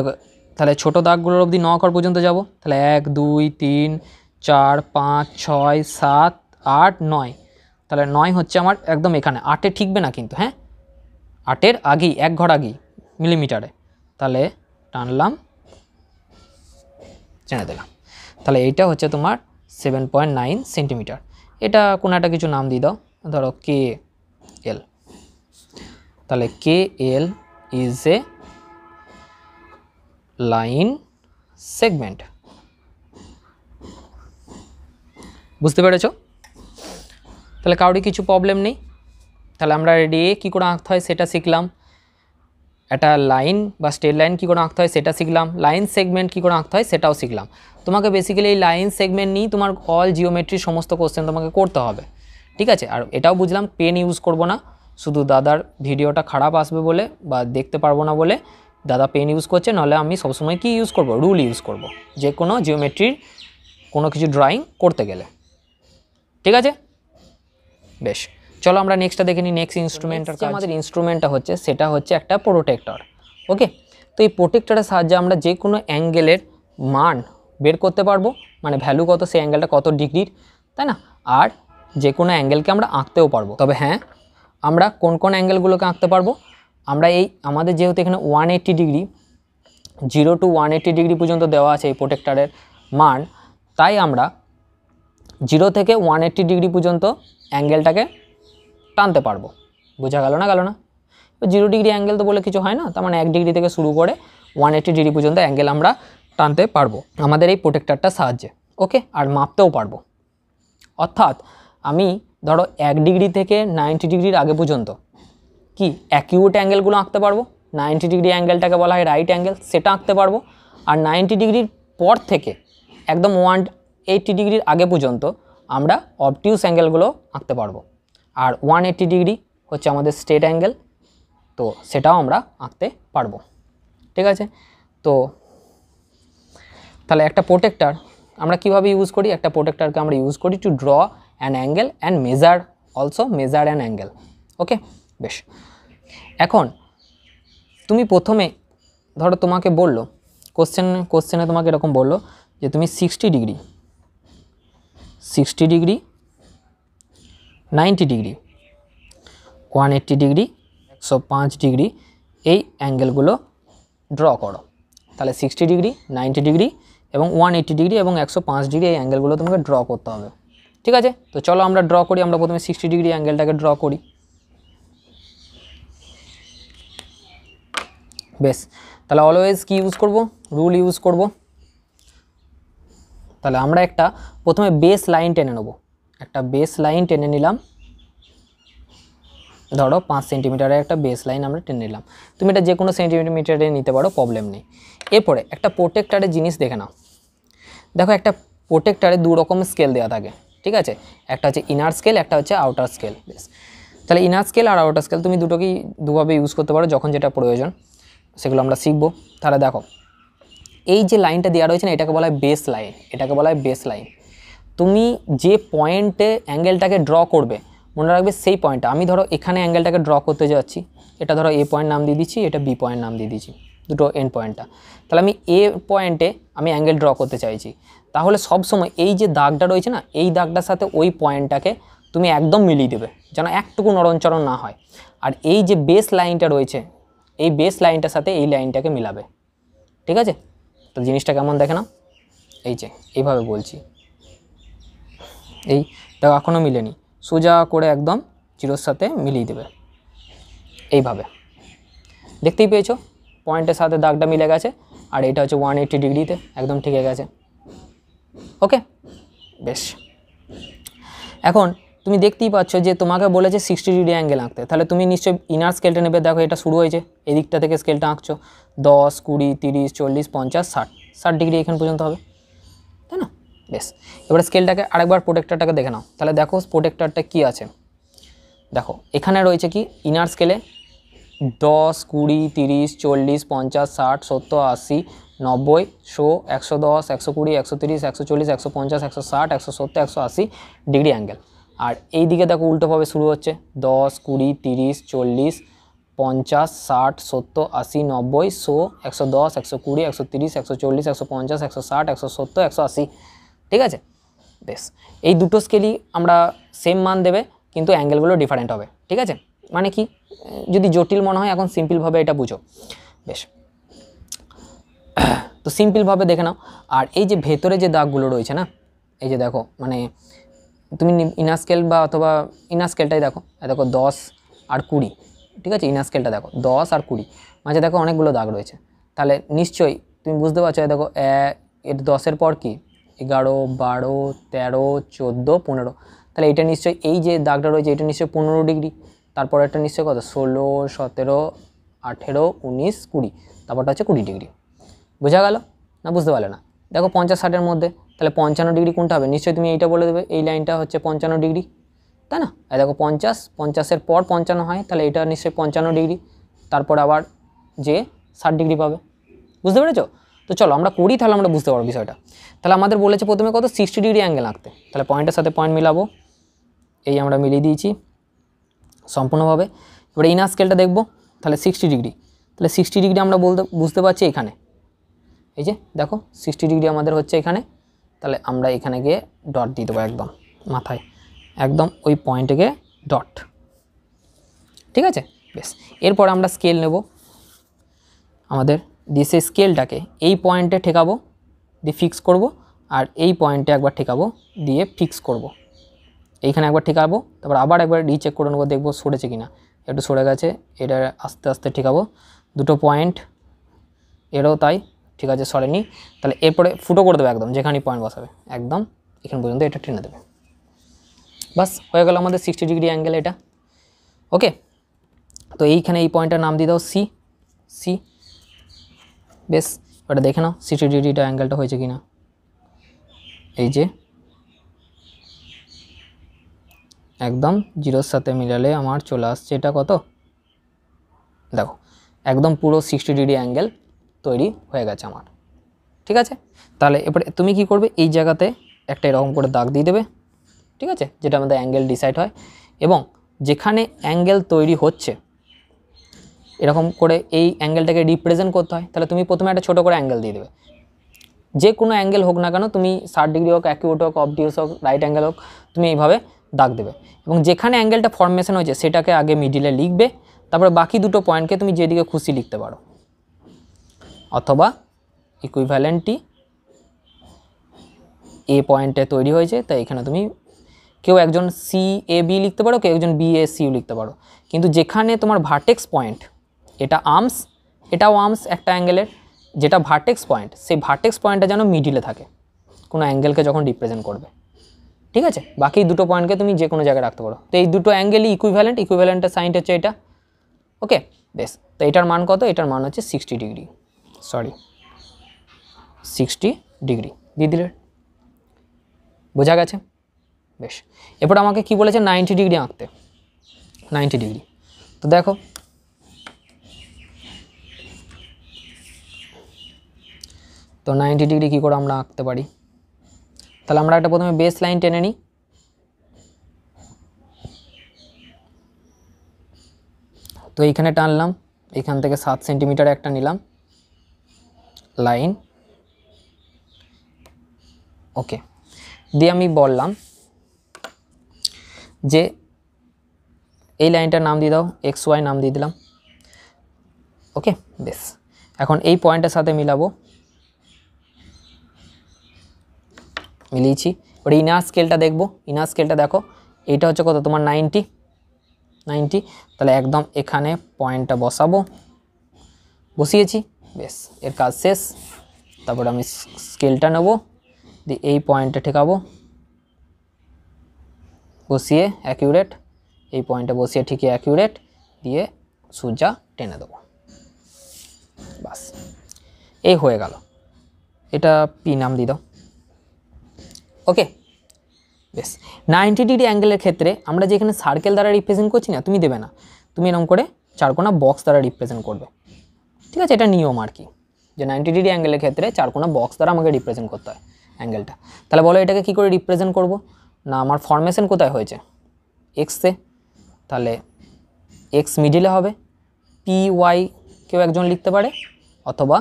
তাহলে ছোটো দাগগুলোর অবধি ন অক্ষর পর্যন্ত যাব তাহলে এক দুই তিন চার পাঁচ ছয় সাত আট নয় তাহলে নয় হচ্ছে আমার একদম এখানে আটে ঠিকবে না কিন্তু হ্যাঁ আটের আগেই এক ঘর আগেই মিলিমিটারে তাহলে টানলাম চেনে দিলাম তাহলে এইটা হচ্ছে তোমার সেভেন পয়েন্ট নাইন সেন্টিমিটার এটা কোনো একটা কিছু নাম দিয়ে দাও ধরো কে এল তাহলে K L is a line segment বুঝতে পেরেছ তাহলে কাউরি কিছু প্রবলেম নেই তাহলে আমরা এ কী করে আঁকতে হয় সেটা শিখলাম একটা লাইন বা স্টেট লাইন কী করে আঁকতে হয় সেটা শিখলাম লাইন সেগমেন্ট কী করে আঁকতে হয় সেটাও শিখলাম তোমাকে বেসিক্যালি এই লাইন সেগমেন্ট নিয়েই তোমার অল জিওমেট্রি সমস্ত কোশ্চেন তোমাকে করতে হবে ঠিক আছে আর এটাও বুঝলাম পেন ইউজ করব না শুধু দাদার ভিডিওটা খারাপ আসবে বলে বা দেখতে পারবো না বলে দাদা পেন ইউজ করছে নাহলে আমি সবসময় কি ইউজ করব রুল ইউজ করব যে কোনো জিওমেট্রির কোনো কিছু ড্রয়িং করতে গেলে ঠিক আছে বেশ চলো আমরা নেক্সটটা দেখে নিই নেক্সট ইনস্ট্রুমেন্টের কাজ আমাদের ইনস্ট্রুমেন্টটা হচ্ছে সেটা হচ্ছে একটা প্রোটেক্টর ওকে তো এই প্রোটেক্টরের সাহায্যে আমরা যে কোনো অ্যাঙ্গেলের মান বের করতে পারবো মানে ভ্যালু কত সেই অ্যাঙ্গেলটা কত ডিগ্রির তাই না আর যে কোনো অ্যাঙ্গেলকে আমরা আঁকতেও পারবো তবে হ্যাঁ আমরা কোন কোন অ্যাঙ্গেলগুলোকে আঁকতে পারবো আমরা এই আমাদের যেহেতু এখানে one degree zero two one degree পর্যন্ত দেওয়া আছে এই প্রোটেক্টারের মান তাই আমরা জিরো থেকে ওয়ান ডিগ্রি পর্যন্ত অ্যাঙ্গেলটাকে টানতে পারবো বোঝা গেল না গেল না জিরো ডিগ্রি অ্যাঙ্গেল তো বলে কিছু হয় না তার মানে এক ডিগ্রি থেকে শুরু করে ওয়ান এইটি ডিগ্রি পর্যন্ত অ্যাঙ্গেল আমরা টানতে পারবো আমাদের এই প্রোটেক্টারটা সাহায্যে ওকে আর মাপতেও পারবো অর্থাৎ আমি ধরো এক ডিগ্রি থেকে নাইনটি ডিগ্রির আগে পর্যন্ত কি অ্যাকিউট অ্যাঙ্গেলগুলো আঁকতে পারবো নাইনটি ডিগ্রি অ্যাঙ্গেলটাকে বলা হয় রাইট অ্যাঙ্গেল সেটা আঁকতে পারবো আর নাইনটি ডিগ্রির পর থেকে একদম ওয়ান এইটটি ডিগ্রির আগে পর্যন্ত আমরা অবটিউস অ্যাঙ্গেলগুলো আঁকতে পারবো আর ওয়ান এইটি ডিগ্রি হচ্ছে আমাদের স্টেট অ্যাঙ্গেল তো সেটাও আমরা আঁকতে পারবো ঠিক আছে তো তাহলে একটা প্রোটেক্টার আমরা কিভাবে ইউজ করি একটা প্রোটেক্টারকে আমরা ইউজ করি to draw an angle and measure also measure an angle okay বেশ এখন তুমি প্রথমে ধরো তোমাকে বলল কোশ্চেন কোশ্চেনে তোমাকে এরকম বললো যে তুমি sixty degree sixty degree ninety degree one eighty degree একশো পাঁচ ডিগ্রি এই অ্যাঙ্গেলগুলো ড্র করো তাহলে সিক্সটি ডিগ্রি নাইনটি ডিগ্রি এবং ওয়ান এইট্টি ডিগ্রি এবং একশো পাঁচ ডিগ্রি এই অ্যাঙ্গেলগুলো তোমাকে ড্র করতে হবে ঠিক আছে তো চলো আমরা ড্র করি আমরা প্রথমে সিক্সটি ডিগ্রি অ্যাঙ্গেলটাকে ড্র করি বেশ তাহলে অলওয়েজ কি ইউজ করব রুল ইউজ করব তাহলে আমরা একটা প্রথমে বেস লাইন টেনে নেবো একটা বেস লাইন টেনে নিলাম ধরো পাঁচ সেন্টিমিটারের একটা বেস লাইন আমরা টেনে নিলাম তুমি এটা যে কোনো সেন্টিমিটারে নিতে পারো প্রবলেম নেই এরপরে একটা প্রোটেক্টারের জিনিস দেখে নাও দেখো একটা প্রোটেক্টারে দু রকমের স্কেল দেওয়া থাকে ঠিক আছে একটা হচ্ছে ইনার স্কেল একটা হচ্ছে আউটার স্কেল বেশ তাহলে ইনার স্কেল আর আউটার স্কেল তুমি দুটোকেই দুভাবে ইউজ করতে পারো যখন যেটা প্রয়োজন সেগুলো আমরা শিখবো তাহলে দেখো এই যে লাইনটা দেওয়া রয়েছে না এটাকে বলা হয় বেস লাইন এটাকে বলা হয় বেস লাইন তুমি যে পয়েন্টে অ্যাঙ্গেলটাকে ড্র করবে মনে রাখবে সেই পয়েন্টটা আমি ধরো এখানে অ্যাঙ্গেলটাকে ড্র করতে যাচ্ছি এটা ধরো এ পয়েন্ট নাম দিয়ে দিচ্ছি এটা বি পয়েন্ট নাম দিয়ে দিচ্ছি দুটো এন পয়েন্টটা তাহলে আমি এ পয়েন্টে আমি অ্যাঙ্গেল ড্র করতে চাইছি তাহলে সবসময় এই যে দাগটা রয়েছে না এই দাগটার সাথে ওই পয়েন্টটাকে তুমি একদম মিলিয়ে দেবে যেন একটুকু নরঞ্চরণ না হয় আর এই যে বেস লাইনটা রয়েছে এই বেস লাইনটার সাথে এই লাইনটাকে মিলাবে ঠিক আছে তো জিনিসটা কেমন দেখে না এই যে এইভাবে বলছি এইটা এখনও মিলেনি সোজা করে একদম জিরোর সাথে মিলিয়ে দেবে এইভাবে দেখতেই পেয়েছো পয়েন্টের সাথে দাগটা মিলে গেছে আর এটা হচ্ছে ওয়ান এইট্টি ডিগ্রিতে একদম ঠিকে গেছে ওকে বেশ এখন তুমি দেখতেই পাচ্ছ যে তোমাকে বলেছে সিক্সটি ডিগ্রি অ্যাঙ্গেল আঁকতে তাহলে তুমি নিশ্চয়ই ইনার স্কেলটা নেবে দেখো এটা শুরু হয়েছে এদিকটা থেকে স্কেলটা আঁকছো দশ কুড়ি তিরিশ চল্লিশ পঞ্চাশ ষাট ষাট ডিগ্রি এখান পর্যন্ত হবে তাই না বেশ এবারে স্কেলটাকে আরেকবার প্রোটেক্টারটাকে দেখে নাও তাহলে দেখো প্রোটেক্টারটা কি আছে দেখো এখানে রয়েছে কি ইনার স্কেলে দশ কুড়ি তিরিশ চল্লিশ পঞ্চাশ ষাট সত্তর আশি নব্বই শো একশো দশ একশো কুড়ি একশো তিরিশ একশো চল্লিশ একশো পঞ্চাশ একশো ষাট একশো সত্তর একশো আশি ডিগ্রি অ্যাঙ্গেল আর এই দিকে দেখো উল্টোভাবে শুরু হচ্ছে দশ কুড়ি তিরিশ চল্লিশ পঞ্চাশ ষাট সত্তর আশি নব্বই শো একশো দশ একশো কুড়ি একশো তিরিশ একশো চল্লিশ একশো পঞ্চাশ একশো ষাট একশো সত্তর একশো আশি ঠিক আছে বেশ এই দুটো স্কেলই আমরা সেম মান দেবে কিন্তু অ্যাঙ্গেলগুলো ডিফারেন্ট হবে ঠিক আছে মানে কি যদি জটিল মনে হয় এখন সিম্পলভাবে এটা বুঝো বেশ তো সিম্পলভাবে দেখে নাও আর এই যে ভেতরে যে দাগগুলো রয়েছে না এই যে দেখো মানে তুমি ইনার স্কেল বা অথবা ইনার স্কেলটাই দেখো দেখো দশ আর কুড়ি ঠিক আছে ইনার স্কেলটা দেখো দশ আর কুড়ি মাঝে দেখো অনেকগুলো দাগ রয়েছে তাহলে নিশ্চয়ই তুমি বুঝতে পারছো দেখো এর দশের পর কি এগারো বারো তেরো চোদ্দো পনেরো তাহলে এটা নিশ্চয়ই এই যে দাগটা রয়েছে এটা নিশ্চয়ই পনেরো ডিগ্রি তারপর একটা নিশ্চয়ই কত ষোলো সতেরো আঠেরো উনিশ কুড়ি তারপরটা হচ্ছে কুড়ি ডিগ্রি বোঝা গেল না বুঝতে পারলে না দেখো পঞ্চাশ ষাটের মধ্যে তাহলে পঞ্চান্ন ডিগ্রি কোনটা হবে নিশ্চয়ই তুমি এইটা বলে দেবে এই লাইনটা হচ্ছে পঞ্চান্ন ডিগ্রি তাই না আর দেখো পঞ্চাশ পঞ্চাশের পর পঞ্চান্ন হয় তাহলে এটা নিশ্চয়ই পঞ্চান্ন ডিগ্রি তারপর আবার যে ষাট ডিগ্রি পাবে বুঝতে পেরেছো তো চলো আমরা করি তাহলে আমরা বুঝতে পারবো বিষয়টা তাহলে আমাদের বলেছে প্রথমে কত সিক্সটি ডিগ্রি অ্যাঙ্গেল আঁকতে তাহলে পয়েন্টের সাথে পয়েন্ট মিলাবো এই আমরা মিলিয়ে দিয়েছি সম্পূর্ণভাবে এবারে ইনার স্কেলটা দেখবো তাহলে সিক্সটি ডিগ্রি তাহলে সিক্সটি ডিগ্রি আমরা বলতে বুঝতে পারছি এখানে এই যে দেখো সিক্সটি ডিগ্রি আমাদের হচ্ছে এখানে তাহলে আমরা এখানে গিয়ে ডট দিয়ে দেবো একদম মাথায় একদম ওই পয়েন্টে গিয়ে ডট ঠিক আছে বেশ এরপর আমরা স্কেল নেব আমাদের দিয়ে সেই স্কেলটাকে এই পয়েন্টে ঠেকাবো দিয়ে ফিক্স করব আর এই পয়েন্টে একবার ঠেকাবো দিয়ে ফিক্স করব। এইখানে একবার ঠেকাবো তারপর আবার একবার রিচেক করে নেবো দেখবো সরেছে কি না একটু সরে গেছে এটা আস্তে আস্তে ঠেকাবো দুটো পয়েন্ট এরও তাই ঠিক আছে সরেনি তাহলে এরপরে ফুটো করে দেবে একদম যেখানেই পয়েন্ট বসাবে একদম এখান পর্যন্ত এটা টেনে দেবে বাস হয়ে গেল আমাদের সিক্সটি ডিগ্রি অ্যাঙ্গেল এটা ওকে তো এইখানে এই পয়েন্টটার নাম দিয়ে দাও সি সি বেশ এটা দেখে নাও সিটি ডিডিটা অ্যাঙ্গেলটা হয়েছে কি না এই যে একদম জিরোর সাথে মিলালে আমার চলে আসছে এটা কত দেখো একদম পুরো সিক্সটি ডিগ্রি অ্যাঙ্গেল তৈরি হয়ে গেছে আমার ঠিক আছে তাহলে এবারে তুমি কি করবে এই জায়গাতে একটা এরকম করে দাগ দিয়ে দেবে ঠিক আছে যেটা আমাদের অ্যাঙ্গেল ডিসাইড হয় এবং যেখানে অ্যাঙ্গেল তৈরি হচ্ছে এরকম করে এই অ্যাঙ্গেলটাকে রিপ্রেজেন্ট করতে হয় তাহলে তুমি প্রথমে একটা ছোটো করে অ্যাঙ্গেল দিয়ে দেবে যে কোনো অ্যাঙ্গেল হোক না কেন তুমি ষাট ডিগ্রি হোক অ্যাকিউট হোক অবডিউস হোক রাইট অ্যাঙ্গেল হোক তুমি এইভাবে দাগ দেবে এবং যেখানে অ্যাঙ্গেলটা ফর্মেশন হয়েছে সেটাকে আগে মিডিলে লিখবে তারপরে বাকি দুটো পয়েন্টকে তুমি যেদিকে খুশি লিখতে পারো অথবা ইকুইভ্যালেন্টটি এ পয়েন্টে তৈরি হয়েছে তাই এখানে তুমি কেউ একজন সি এ বি লিখতে পারো কেউ একজন বি এ সিউ লিখতে পারো কিন্তু যেখানে তোমার ভার্টেক্স পয়েন্ট এটা আর্মস এটাও আর্মস একটা অ্যাঙ্গেলের যেটা ভার্টেক্স পয়েন্ট সেই ভার্টেক্স পয়েন্টটা যেন মিডিলে থাকে কোনো অ্যাঙ্গেলকে যখন রিপ্রেজেন্ট করবে ঠিক আছে বাকি দুটো পয়েন্টকে তুমি যে কোনো জায়গায় রাখতে পারো তো এই দুটো অ্যাঙ্গেলই ইকুইভ্যালেন্ট ইকুইভ্যালেন্টের সাইন্ট হচ্ছে এটা ওকে বেশ তো এটার মান কত এটার মান হচ্ছে sixty degree sorry sixty degree দিয়ে দিলে বোঝা গেছে বেশ এরপর আমাকে কি বলেছে নাইনটি ডিগ্রি আঁকতে নাইনটি ডিগ্রি তো দেখো তো নাইনটি ডিগ্রি কী করে আমরা আঁকতে পারি তাহলে আমরা একটা প্রথমে বেস লাইন টেনে নিই তো এইখানে টানলাম এখান থেকে সাত সেন্টিমিটার একটা নিলাম লাইন ওকে দিয়ে আমি বললাম যে এই লাইনটার নাম দিয়ে দাও এক্স ওয়াই নাম দিয়ে দিলাম ওকে বেশ এখন এই পয়েন্টের সাথে মিলাবো মিলিয়েছি এবার ইনার স্কেলটা দেখবো ইনার স্কেলটা দেখো এইটা হচ্ছে কত তোমার নাইনটি নাইনটি তাহলে একদম এখানে পয়েন্টটা বসাবো বসিয়েছি বেশ এর কাজ শেষ তারপর আমি স্কেলটা নেব দিয়ে এই পয়েন্টটা ঠেকাবো বসিয়ে অ্যাকিউরেট এই পয়েন্টটা বসিয়ে ঠিকই অ্যাকিউরেট দিয়ে সূর্যা টেনে দেবো বাস এই হয়ে গেল এটা পি নাম দিয়ে দাও ওকে বেশ নাইনটি ডিগ্রি অ্যাঙ্গেলের ক্ষেত্রে আমরা যেখানে সার্কেল দ্বারা রিপ্রেজেন্ট করছি না তুমি দেবে না তুমি এরকম করে চারকোনা বক্স দ্বারা রিপ্রেজেন্ট করবে ঠিক আছে এটা নিয়ম আর কি যে নাইনটি ডিগ্রি অ্যাঙ্গেলের ক্ষেত্রে চারকোনা বক্স দ্বারা আমাকে রিপ্রেজেন্ট করতে হয় অ্যাঙ্গেলটা তাহলে বলো এটাকে কী করে রিপ্রেজেন্ট করব না আমার ফর্মেশন কোথায় হয়েছে এক্সে তাহলে এক্স মিডিলে হবে পি ওয়াই কেউ একজন লিখতে পারে অথবা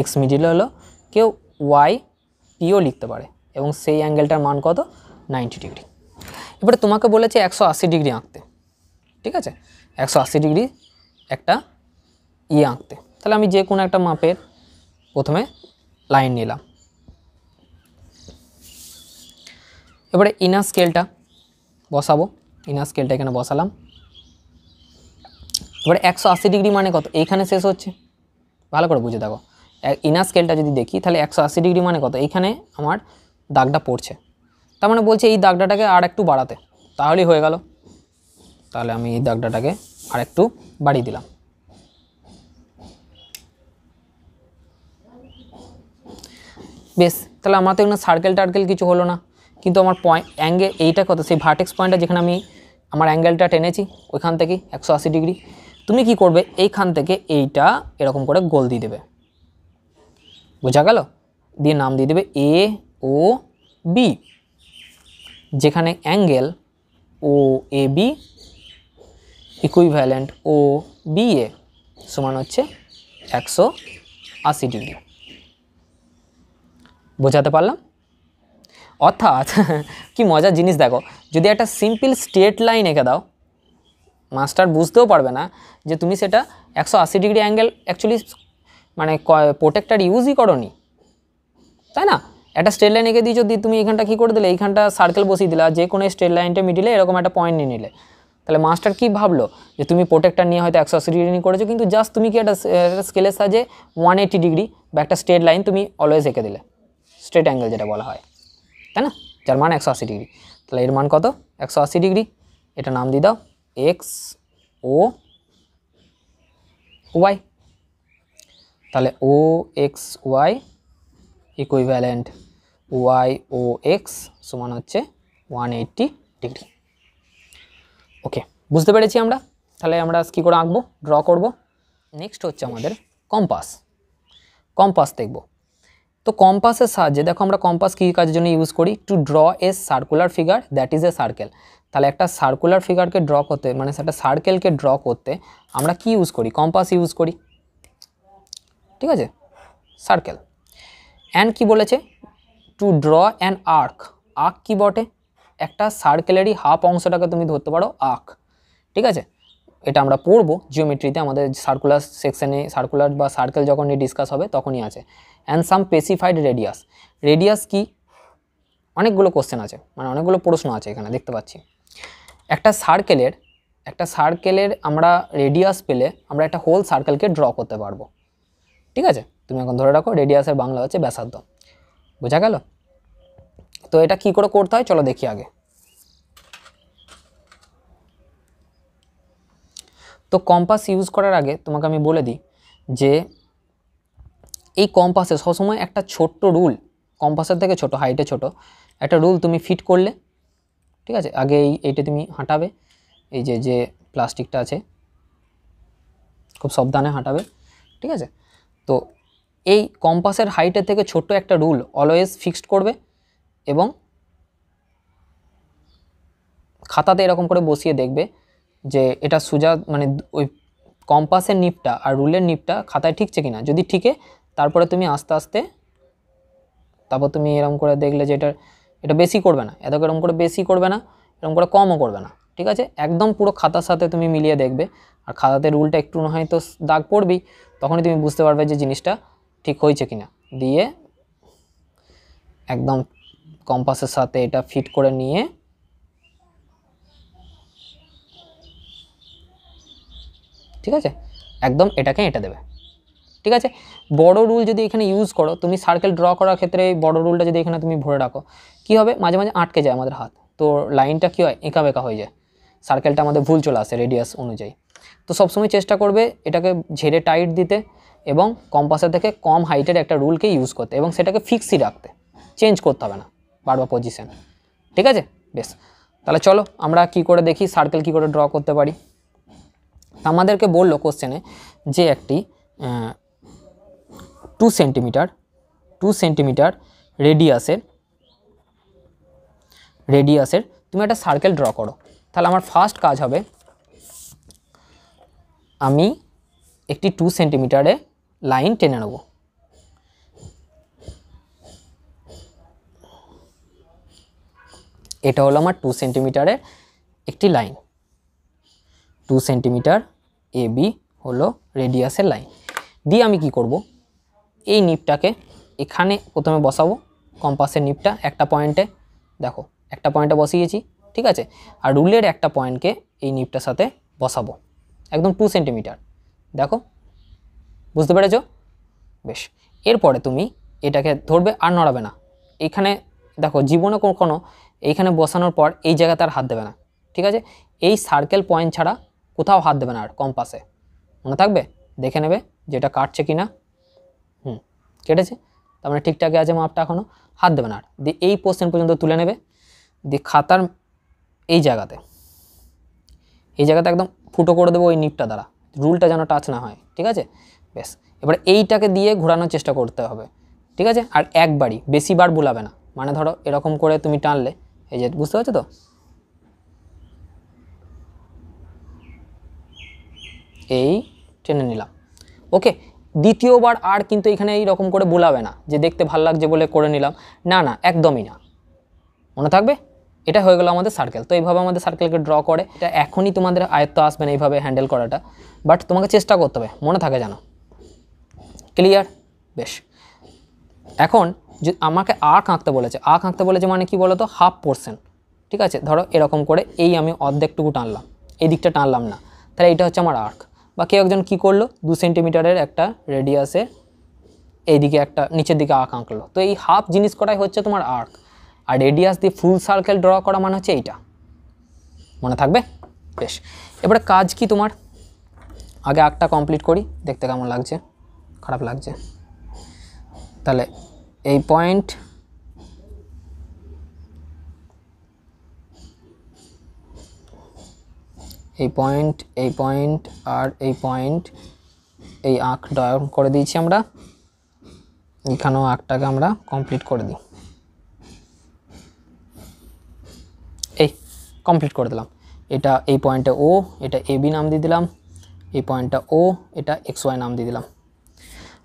এক্স মিডিলে হলো কেউ ওয়াই পিও লিখতে পারে এবং সেই অ্যাঙ্গেলটার মান কত নাইনটি ডিগ্রি এবারে তোমাকে বলেছে একশো আশি ডিগ্রি আঁকতে ঠিক আছে একশো আশি ডিগ্রি একটা ইয়ে আঁকতে তাহলে আমি যে কোনো একটা মাপের প্রথমে লাইন নিলাম এবারে ইনার স্কেলটা বসাবো ইনার স্কেলটা এখানে বসালাম এবারে একশো আশি ডিগ্রি মানে কত এইখানে শেষ হচ্ছে ভালো করে বুঝে দেখো ইনার স্কেলটা যদি দেখি তাহলে একশো আশি ডিগ্রি মানে কত এইখানে আমার দাগটা পড়ছে তার মানে বলছে এই দাগটাটাকে আর একটু বাড়াতে তাহলেই হয়ে গেল তাহলে আমি এই দাগটাটাকে আর একটু বাড়িয়ে দিলাম বেশ তাহলে আমার তো এখানে সার্কেল টার্কেল কিছু হলো না কিন্তু আমার পয়েন্ট অ্যাঙ্গেল এইটা কত সেই ভার্টেক্স পয়েন্টটা যেখানে আমি আমার অ্যাঙ্গেলটা টেনেছি ওইখান থেকে একশো ডিগ্রি তুমি কি করবে এইখান থেকে এইটা এরকম করে গোল দিয়ে দেবে বোঝা গেল দিয়ে নাম দিয়ে দেবে এ ও বি যেখানে angle O A B equivalent O B A সমান হচ্ছে একশো আশি ডিগ্রি বোঝাতে পারলাম অর্থাৎ (laughs) কি মজার জিনিস দেখো যদি একটা সিম্পল স্টেট লাইন এঁকে দাও মাস্টার বুঝতেও পারবে না যে তুমি সেটা একশো আশি ডিগ্রি অ্যাঙ্গেল অ্যাকচুয়ালি মানে প্রোটেক্টার ইউজই করনি তাই না একটা স্ট্রেট লাইন এঁকে দিয়েছো যদি তুমি এখানটা কী করে দিলে এইখানটা সার্কেল বসিয়ে দিলে আর যে কোনো স্ট্রেট লাইনটা মিডিলে এরকম একটা পয়েন্ট নিয়ে নিলে তাহলে মাস্টার কি ভাবলো যে তুমি প্রোটেক্টার নিয়ে হয়তো একশো আশি ডিগ্রি করেছো কিন্তু জাস্ট তুমি কি একটা স্কেলের সাহায্যে ওয়ান এইটি ডিগ্রি বা একটা স্ট্রেট লাইন তুমি অলওয়েজ এঁকে দিলে স্ট্রেট অ্যাঙ্গেল যেটা বলা হয় তাই না যার মান একশো আশি ডিগ্রি তাহলে এর মান কত একশো আশি ডিগ্রি এটা নাম দিয়ে দাও এক্স ও ওয়াই তাহলে O X Y equivalent Y O X সমান হচ্ছে ওয়ান এইট্টি ডিগ্রি ওকে বুঝতে পেরেছি আমরা তাহলে আমরা কী করে আঁকবো ড্র করবো নেক্সট হচ্ছে আমাদের কম্পাস কম্পাস দেখব তো কম্পাসের সাহায্যে দেখো আমরা কম্পাস কী কাজের জন্য ইউজ করি to draw a circular figure that is a circle তাহলে একটা সার্কুলার ফিগারকে ড্র করতে মানে সেটা সার্কেলকে ড্র করতে আমরা কি ইউজ করি কম্পাস ইউজ করি ঠিক আছে সার্কেল অ্যান্ড কি বলেছে to draw an arc arc কি বটে একটা সার্কেলেরই হাফ অংশটাকে তুমি ধরতে পারো আর্ক ঠিক আছে এটা আমরা পড়বো জিওমেট্রিতে আমাদের সার্কুলার সেকশানে সার্কুলার বা সার্কেল যখন নিয়ে ডিসকাস হবে তখনই আছে and some specified radius radius কি অনেকগুলো কোশ্চেন আছে মানে অনেকগুলো প্রশ্ন আছে এখানে দেখতে পাচ্ছি একটা সার্কেলের একটা সার্কেলের আমরা রেডিয়াস পেলে আমরা একটা হোল সার্কেলকে ড্র করতে পারবো ঠিক আছে তুমি এখন ধরে রাখো রেডিয়াসের বাংলা হচ্ছে ব্যাসার্ধ বোঝা গেল তো এটা কি করে করতে হয় চলো দেখি আগে তো কম্পাস ইউজ করার আগে তোমাকে আমি বলে দিই যে এই কম্পাসে সবসময় একটা ছোট্ট রুল কম্পাসের থেকে ছোট হাইটে ছোট একটা রুল তুমি ফিট করলে ঠিক আছে আগে এই এইটা তুমি হাঁটাবে এই যে যে প্লাস্টিকটা আছে খুব সাবধানে হাঁটাবে ঠিক আছে তো এই কম্পাসের হাইটের থেকে ছোট একটা রুল অলওয়েজ ফিক্সড করবে এবং খাতাতে এরকম করে বসিয়ে দেখবে যে এটা সুজা মানে ওই কম্পাসের নিপটা আর রুলের নিপটা খাতায় ঠিকছে কি না যদি ঠিকে তারপরে তুমি আস্তে আস্তে তারপর তুমি এরকম করে দেখলে যে এটা এটা বেশি করবে না এত এরকম করে বেশি করবে না এরকম করে কমও করবে না ঠিক আছে একদম পুরো খাতার সাথে তুমি মিলিয়ে দেখবে আর খাতাতে রুলটা একটু না হয় তো দাগ পড়বেই তখনই তুমি বুঝতে পারবে যে জিনিসটা ঠিক হয়েছে কিনা দিয়ে একদম কম্পাসের সাথে এটা ফিট করে নিয়ে ঠিক আছে একদম এটাকে এটা দেবে ঠিক আছে বড় রুল যদি এখানে ইউজ করো তুমি সার্কেল ড্র করার ক্ষেত্রে এই বড় রুলটা যদি এখানে তুমি ভরে রাখো কি হবে মাঝে মাঝে আটকে যায় আমাদের হাত তো লাইনটা কী হয় এঁকা বেঁকা হয়ে যায় সার্কেলটা আমাদের ভুল চলে আসে রেডিয়াস অনুযায়ী তো সবসময় চেষ্টা করবে এটাকে ঝেড়ে টাইট দিতে এবং কম্পাসের থেকে কম হাইটের একটা রুলকে ইউজ করতে এবং সেটাকে ফিক্সই রাখতে চেঞ্জ করতে হবে না বারবার পজিশান ঠিক আছে বেশ তাহলে চলো আমরা কি করে দেখি সার্কেল কি করে ড্র করতে পারি আমাদেরকে বললো কোশ্চেনে যে একটি টু সেন্টিমিটার টু সেন্টিমিটার রেডিয়াসের রেডিয়াসের তুমি একটা সার্কেল ড্র করো তাহলে আমার ফার্স্ট কাজ হবে আমি একটি টু সেন্টিমিটারে লাইন টেনে নেব এটা হলো আমার টু সেন্টিমিটারের একটি line two centimetre A B হলো রেডিয়াসের লাইন দিয়ে আমি কি করব এই নিপটাকে এখানে প্রথমে বসাবো কম্পাসের নিপটা একটা পয়েন্টে দেখো একটা পয়েন্টে বসিয়েছি ঠিক আছে আর রুলের একটা পয়েন্টকে এই নিপটার সাথে বসাবো একদম টু সেন্টিমিটার দেখো বুঝতে পেরেছ বেশ এরপরে তুমি এটাকে ধরবে আর নড়াবে না এখানে দেখো জীবনে কখনো এইখানে বসানোর পর এই জায়গাতে আর হাত দেবে না ঠিক আছে এই সার্কেল পয়েন্ট ছাড়া কোথাও হাত দেবে না আর কম্পাসে মনে থাকবে দেখে নেবে যেটা কাটছে কি না হুম কেটেছে তার মানে ঠিকঠাকই আছে মাপটা এখনও হাত দেবে না আর দিয়ে এই পোস্টেন পর্যন্ত তুলে নেবে দিয়ে খাতার এই জায়গাতে এই জায়গাতে একদম ফুটো করে দেবো ওই নিপটা দ্বারা রুলটা যেন টাচ না হয় ঠিক আছে বেশ এবার এইটাকে দিয়ে ঘোরানোর চেষ্টা করতে হবে ঠিক আছে আর একবারই বেশিবার বোলাবে না মানে ধরো এরকম করে তুমি টানলে এই যে বুঝতে পারছো তো এই টেনে নিলাম ওকে দ্বিতীয়বার আর কিন্তু এখানে এই রকম করে বোলাবে না যে দেখতে ভাল লাগছে বলে করে নিলাম না না একদমই না মনে থাকবে এটা হয়ে গেলো আমাদের সার্কেল তো এইভাবে আমাদের সার্কেলকে ড্র করে এটা এখনই তোমাদের আয়ত্ত আসবে না এইভাবে হ্যান্ডেল করাটা বাট তোমাকে চেষ্টা করতে হবে মনে থাকে জানো ক্লিয়ার বেশ এখন যে আমাকে আর্ক আঁকতে বলেছে আর্ক আঁকতে বলেছে মানে কি বলতো হাফ পোর্শন ঠিক আছে ধরো এরকম করে এই আমি অর্ধেকটুকু টানলাম এই দিকটা টানলাম না তাহলে এটা হচ্ছে আমার আর্ক বা কেউ একজন কী করলো দু সেন্টিমিটারের একটা রেডিয়াসে এইদিকে একটা নিচের দিকে আঁক আঁকলো তো এই হাফ জিনিস করাই হচ্ছে তোমার আর্ক আর রেডিয়াস দিয়ে ফুল সার্কেল ড্র করা মানে হচ্ছে এইটা মনে থাকবে বেশ এবারে কাজ কি তোমার আগে আঁকটা কমপ্লিট করি দেখতে কেমন লাগছে খারাপ লাগছে তাহলে এই পয়েন্ট এই পয়েন্ট এই পয়েন্ট আর এই পয়েন্ট এই আঁক ড্র করে দিয়েছি আমরা এখানেও আঁকটাকে আমরা কমপ্লিট করে দিই কমপ্লিট করে দিলাম এটা এই পয়েন্টটা ও এটা এ বি নাম দিয়ে দিলাম এই পয়েন্টটা ও এটা এক্স ওয়াই নাম দিয়ে দিলাম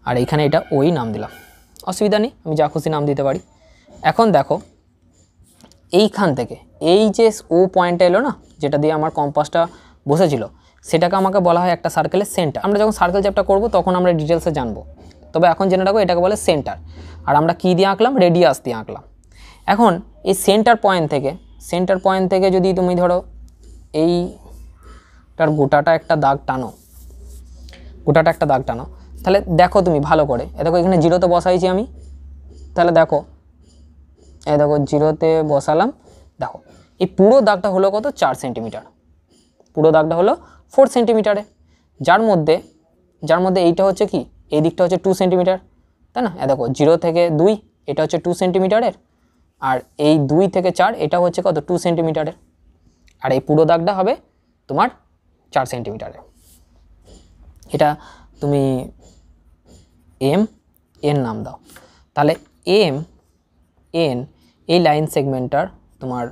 আর এখানে এটা ওই নাম দিলাম অসুবিধা নেই আমি যা খুশি নাম দিতে পারি এখন দেখো এইখান থেকে এই যে ও পয়েন্টটা এলো না যেটা দিয়ে আমার কম্পাসটা বসেছিল সেটাকে আমাকে বলা হয় একটা সার্কেলের সেন্টার আমরা যখন সার্কেল চ্যাপ্টার করব তখন আমরা ডিটেলসে জানবো তবে এখন জেনে রাখবো এটাকে বলে সেন্টার আর আমরা কী দিয়ে আঁকলাম রেডিয়াস দিয়ে আঁকলাম এখন এই সেন্টার পয়েন্ট থেকে সেন্টার পয়েন্ট থেকে যদি তুমি ধরো এইটার গোটাটা একটা দাগ টানো গোটাটা একটা দাগ টানো তাহলে দেখো তুমি ভালো করে এ দেখো এখানে জিরোতে বসাইছি আমি তাহলে দেখো এ দেখো জিরোতে বসালাম দেখো এই পুরো দাগটা হলো কত চার সেন্টিমিটার পুরো দাগটা হলো ফোর সেন্টিমিটারে যার মধ্যে যার মধ্যে এইটা হচ্ছে কি এই দিকটা হচ্ছে টু সেন্টিমিটার তাই না এ দেখো জিরো থেকে দুই এটা হচ্ছে টু সেন্টিমিটারের আর এই দুই থেকে চার এটা হচ্ছে কত টু সেন্টিমিটারের আর এই পুরো দাগটা হবে তোমার চার সেন্টিমিটারের এটা তুমি এম এন নাম দাও তাহলে এম এন এই লাইন সেগমেন্টটার তোমার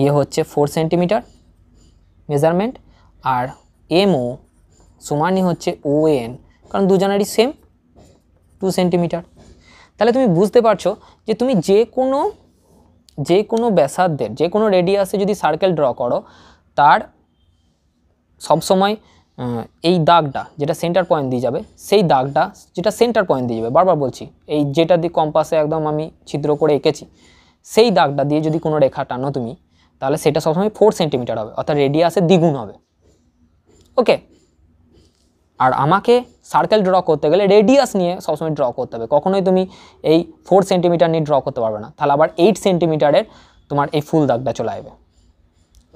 ইয়ে হচ্ছে ফোর সেন্টিমিটার মেজারমেন্ট আর এমও সমানই হচ্ছে ও এন কারণ দুজনেরই সেম টু সেন্টিমিটার তাহলে তুমি বুঝতে পারছো যে তুমি যে কোনো যে কোনো ব্যাসার্ধের যে কোনো রেডিয়াসে যদি সার্কেল ড্র করো তার সবসময় এই দাগটা যেটা সেন্টার পয়েন্ট দিয়ে যাবে সেই দাগটা যেটা সেন্টার পয়েন্ট দিয়ে যাবে বারবার বলছি এই যেটা দিয়ে কম্পাসে একদম আমি ছিদ্র করে এঁকেছি সেই দাগটা দিয়ে যদি কোনো রেখা টানো তুমি তাহলে সেটা সবসময় ফোর সেন্টিমিটার হবে অর্থাৎ রেডিয়াসে দ্বিগুণ হবে ওকে আর আমাকে সার্কেল ড্র করতে গেলে রেডিয়াস নিয়ে সবসময় ড্র করতে হবে কখনোই তুমি এই ফোর সেন্টিমিটার নিয়ে ড্র করতে পারবে না তাহলে আবার এইট সেন্টিমিটারের তোমার এই ফুল দাগটা চলে আসবে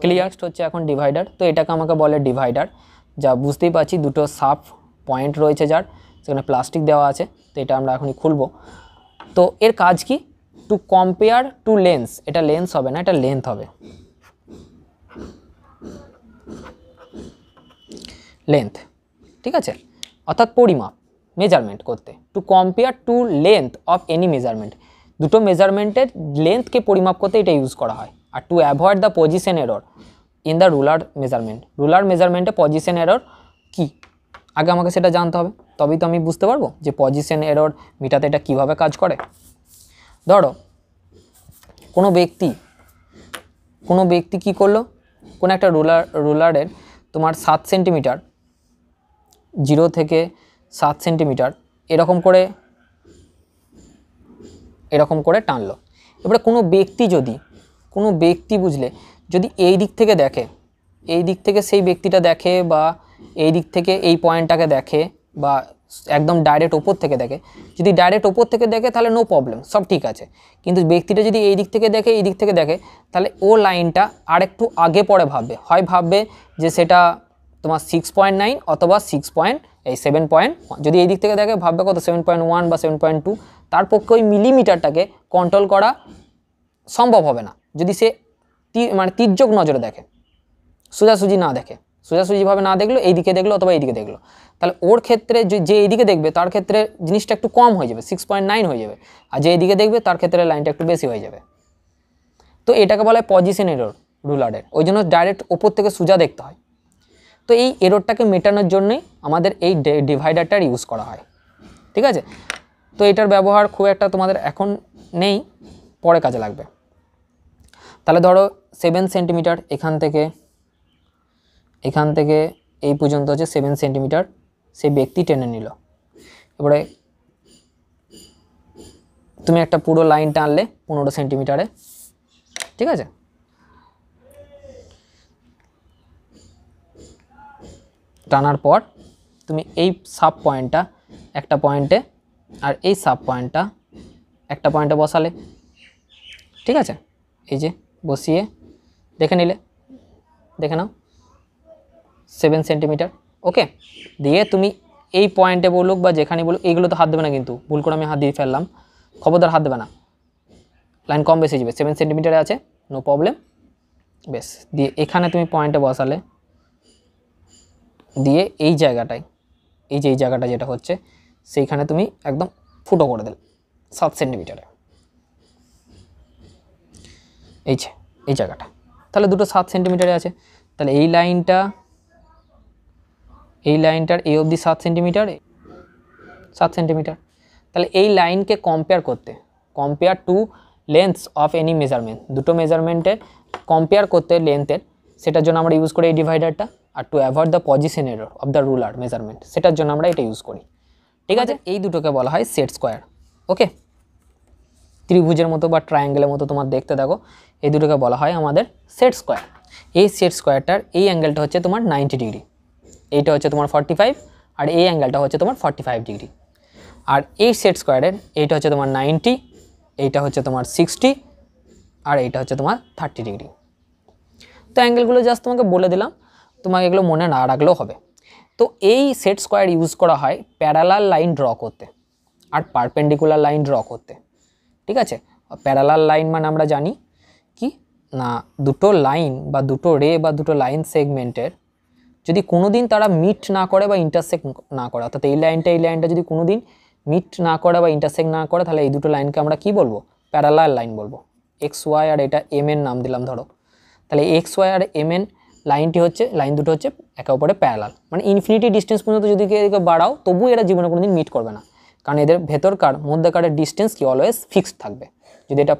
ক্লিয়ার হচ্ছে এখন ডিভাইডার তো এটাকে আমাকে বলে ডিভাইডার যা বুঝতেই পারছি দুটো সাফ পয়েন্ট রয়েছে যার সেখানে প্লাস্টিক দেওয়া আছে তো এটা আমরা এখনই খুলব তো এর কাজ কি টু কম্পেয়ার টু লেন্স এটা লেন্স হবে না এটা লেন্থ হবে লেন্থ ঠিক আছে অর্থাৎ পরিমাপ মেজারমেন্ট করতে to compare to length of any measurement দুটো মেজারমেন্টের লেন্থকে পরিমাপ করতে এটা ইউজ করা হয় আর to avoid the position error in the ruler measurement ruler মেজারমেন্টে পজিশন এরর কি আগে আমাকে সেটা জানতে হবে তবেই তো আমি বুঝতে পারবো যে পজিশন এরর মিটাতে এটা কীভাবে কাজ করে ধরো কোনো ব্যক্তি কোনো ব্যক্তি কি করলো কোনো একটা রুলার রুলারের তোমার সাত সেন্টিমিটার জিরো থেকে সাত সেন্টিমিটার এরকম করে এরকম করে টানলো এবারে কোনো ব্যক্তি যদি কোনো ব্যক্তি বুঝলে যদি এই দিক থেকে দেখে এই দিক থেকে সেই ব্যক্তিটা দেখে বা এই দিক থেকে এই পয়েন্টটাকে দেখে বা একদম ডাইরেক্ট ওপর থেকে দেখে যদি ডাইরেক্ট ওপর থেকে দেখে তাহলে নো প্রবলেম সব ঠিক আছে কিন্তু ব্যক্তিটা যদি এই দিক থেকে দেখে এই দিক থেকে দেখে তাহলে ও লাইনটা আরেকটু আগে পরে ভাববে হয় ভাববে যে সেটা তোমার সিক্স পয়েন্ট নাইন অথবা সিক্স পয়েন্ট এই সেভেন পয়েন্ট যদি এই দিক থেকে দেখে ভাববে কত সেভেন পয়েন্ট ওয়ান বা সেভেন পয়েন্ট টু তার পক্ষে ওই মিলিমিটারটাকে কন্ট্রোল করা সম্ভব হবে না যদি সে মানে তির্যক নজরে দেখে সোজাসুজি না দেখে সোজাসুজিভাবে না দেখলো দিকে দেখলো অথবা এইদিকে দেখলো তাহলে ওর ক্ষেত্রে যে এইদিকে দেখবে তার ক্ষেত্রে জিনিসটা একটু কম হয়ে যাবে সিক্স পয়েন্ট নাইন হয়ে যাবে আর যে এইদিকে দেখবে তার ক্ষেত্রে লাইনটা একটু বেশি হয়ে যাবে তো এটাকে বলা হয় পজিশন রুলারের ওই জন্য ডাইরেক্ট ওপর থেকে সোজা দেখতে হয় তো এই এরোরটাকে মেটানোর জন্যই আমাদের এই ডিভাইডারটার ইউজ করা হয় ঠিক আছে তো এটার ব্যবহার খুব একটা তোমাদের এখন নেই পরে কাজে লাগবে তাহলে ধরো সেভেন সেন্টিমিটার এখান থেকে এখান থেকে এই পর্যন্ত হচ্ছে সেভেন সেন্টিমিটার সেই ব্যক্তি টেনে নিল এবারে তুমি একটা পুরো লাইন টানলে পনেরো সেন্টিমিটারে ঠিক আছে টানার পর তুমি এই সাব পয়েন্টটা একটা পয়েন্টে আর এই সাব পয়েন্টটা একটা পয়েন্টে বসালে ঠিক আছে এই যে বসিয়ে দেখে নিলে দেখে নাও সেভেন সেন্টিমিটার ওকে দিয়ে তুমি এই পয়েন্টে বলুক বা যেখানে বলুক এইগুলো তো হাত দেবে না কিন্তু ভুল করে আমি হাত দিয়ে ফেললাম খবরদার হাত দেবে না লাইন কম বেশি যাবে সেভেন সেন্টিমিটারে আছে নো প্রবলেম বেশ দিয়ে এখানে তুমি পয়েন্টে বসালে দিয়ে এই জায়গাটায় এই যে এই জায়গাটা যেটা হচ্ছে সেইখানে তুমি একদম ফুটো করে দিলে সাত সেন্টিমিটারে এই যে এই জায়গাটা তাহলে দুটো সাত সেন্টিমিটারে আছে তাহলে এই লাইনটা এই লাইনটার এই অবধি সাত সেন্টিমিটার সাত সেন্টিমিটার তাহলে এই লাইনকে কম্পেয়ার করতে compare to length of any measurement দুটো মেজারমেন্টের কম্পেয়ার করতে লেন্থের সেটার জন্য আমরা ইউজ করি এই ডিভাইডারটা আর to avoid the position error of the ruler measurement সেটার জন্য আমরা এটা ইউজ করি ঠিক আছে এই দুটোকে বলা হয় সেট স্কোয়ার ওকে ত্রিভুজের মতো বা ট্রায়াঙ্গেলের মতো তোমার দেখতে দেখো এই দুটোকে বলা হয় আমাদের সেট স্কোয়ার এই সেট স্কোয়ারটার এই অ্যাঙ্গেলটা হচ্ছে তোমার নাইনটি ডিগ্রি এইটা হচ্ছে তোমার ফর্টি ফাইভ আর এই অ্যাঙ্গেলটা হচ্ছে তোমার ফর্টি ফাইভ ডিগ্রি আর এই সেট স্কোয়ারের এইটা হচ্ছে তোমার নাইনটি এইটা হচ্ছে তোমার সিক্সটি আর এইটা হচ্ছে তোমার থার্টি ডিগ্রি তো অ্যাঙ্গেলগুলো জাস্ট তোমাকে বলে দিলাম তোমাকে এগুলো মনে না রাখলেও হবে তো এই সেট স্কোয়ার ইউজ করা হয় প্যারালাল লাইন ড্র করতে আর পারপেন্ডিকুলার লাইন ড্র করতে ঠিক আছে প্যারালাল লাইন মানে আমরা জানি কি না দুটো লাইন বা দুটো রে বা দুটো লাইন সেগমেন্টের যদি কোনো দিন তারা মিট না করে বা ইন্টারসেক না করে অর্থাৎ এই লাইনটা এই লাইনটা যদি কোনো দিন মিট না করে বা ইন্টারসেক না করে তাহলে এই দুটো লাইনকে আমরা কি বলবো প্যারালাল লাইন বলবো এক্স ওয়াই আর এটা এম এন নাম দিলাম ধরো তাহলে এক্স ওয়াই আর এম এন লাইনটি হচ্ছে লাইন দুটো হচ্ছে একে অপরে প্যারালাল মানে ইনফিনিটি ডিস্টেন্স পর্যন্ত যদি কেউ বাড়াও তবু এরা জীবনে কোনোদিন মিট করবে না কারণ এদের ভেতরকার মধ্যকারের ডিস্টেন্স কি অলওয়েজ ফিক্সড থাকবে যদি এটা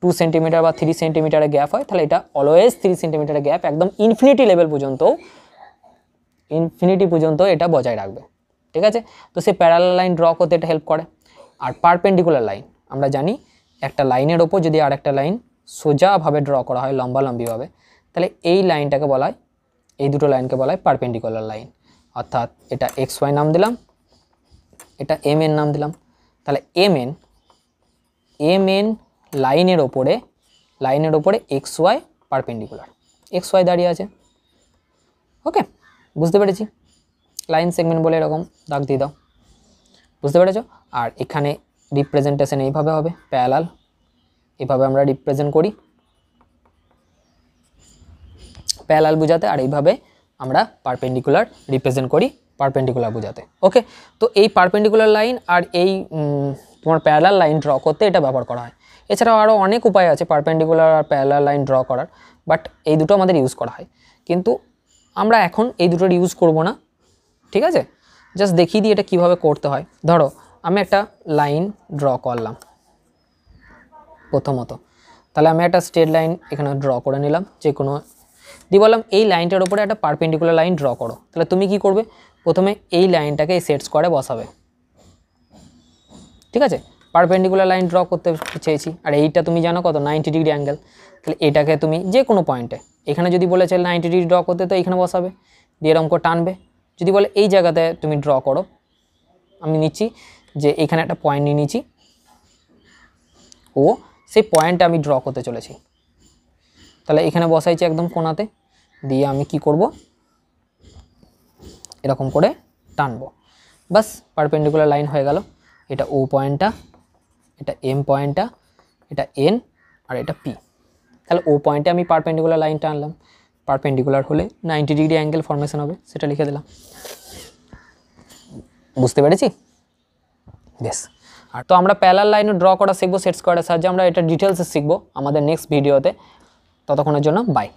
টু সেন্টিমিটার বা থ্রি সেন্টিমিটারের গ্যাপ হয় তাহলে এটা অলওয়েজ থ্রি সেন্টিমিটারের গ্যাপ একদম ইনফিনিটি লেভেল পর্যন্ত ইনফিনিটি পর্যন্ত এটা বজায় রাখবে ঠিক আছে তো সে প্যারালাল লাইন ড্র করতে এটা হেল্প করে আর পারপেন্ডিকুলার লাইন আমরা জানি একটা লাইনের ওপর যদি আর একটা লাইন সোজাভাবে ড্র করা হয় লম্বালম্বিভাবে তাহলে এই লাইনটাকে বলা হয় এই দুটো লাইনকে বলা হয় পারপেন্ডিকুলার লাইন অর্থাৎ এটা এক্স ওয়াই নাম দিলাম এটা এম এন নাম দিলাম তাহলে এম এন এম এন লাইনের ওপরে লাইনের ওপরে X Y perpendicular X Y দাঁড়িয়ে আছে ওকে বুঝতে পেরেছি লাইন সেগমেন্ট বলে এরকম দাগ দিয়ে দাও বুঝতে পেরেছ আর এখানে রিপ্রেজেন্টেশন এইভাবে হবে প্যালাল এভাবে আমরা রিপ্রেজেন্ট করি প্যালাল বোঝাতে আর এইভাবে আমরা পারপেন্ডিকুলার রিপ্রেজেন্ট করি পারপেন্ডিকুলার বোঝাতে ওকে তো এই পারপেন্ডিকুলার লাইন আর এই তোমার প্যারালাল লাইন ড্র করতে এটা ব্যবহার করা হয় এছাড়াও আরও অনেক উপায় আছে পারপেন্ডিকুলার আর প্যারালাল লাইন ড্র করার বাট এই দুটো আমাদের ইউজ করা হয় কিন্তু আমরা এখন এই দুটোর ইউজ করব না ঠিক আছে জাস্ট দেখিয়ে দিই এটা কীভাবে করতে হয় ধরো আমি একটা লাইন ড্র করলাম প্রথমত তাহলে আমি একটা স্ট্রেট লাইন এখানে ড্র করে নিলাম যে কোনো দিয়ে বললাম এই লাইনটার ওপরে একটা পারপেন্ডিকুলার লাইন ড্র করো তাহলে তুমি কি করবে প্রথমে এই লাইনটাকে এই সেট স্কোয়ারে বসাবে ঠিক আছে পারপেন্ডিকুলার লাইন ড্র করতে চেয়েছি আর এইটা তুমি জানো কত নাইনটি ডিগ্রি অ্যাঙ্গেল তাহলে এটাকে তুমি যে কোনো পয়েন্টে এখানে যদি বলে চাই নাইনটি ডিগ্রি ড্র করতে তো এখানে বসাবে দিয়ে এরকম করে টানবে যদি বলে এই জায়গাতে তুমি ড্র করো আমি নিচ্ছি যে এখানে একটা পয়েন্ট নিয়ে নিচ্ছি ও সেই পয়েন্টটা আমি ড্র করতে চলেছি তাহলে এখানে বসাইছি একদম কোনাতে দিয়ে আমি কি করব এরকম করে টানবো বাস পারপেন্ডিকুলার লাইন হয়ে গেল এটা ও পয়েন্টটা এটা এম পয়েন্টটা এটা এন আর এটা পি তাহলে ও পয়েন্টে আমি পারপেন্ডিকুলার লাইন টানলাম পারপেন্ডিকুলার হলে নাইনটি ডিগ্রি অ্যাঙ্গেল ফর্মেশন হবে সেটা লিখে দিলাম বুঝতে পেরেছি বেশ আর তো আমরা প্যালার লাইনও ড্র করা শিখবো সেট স্কোয়ারের সাহায্যে আমরা এটা ডিটেলসে শিখবো আমাদের নেক্সট ভিডিওতে ততক্ষণের জন্য বাই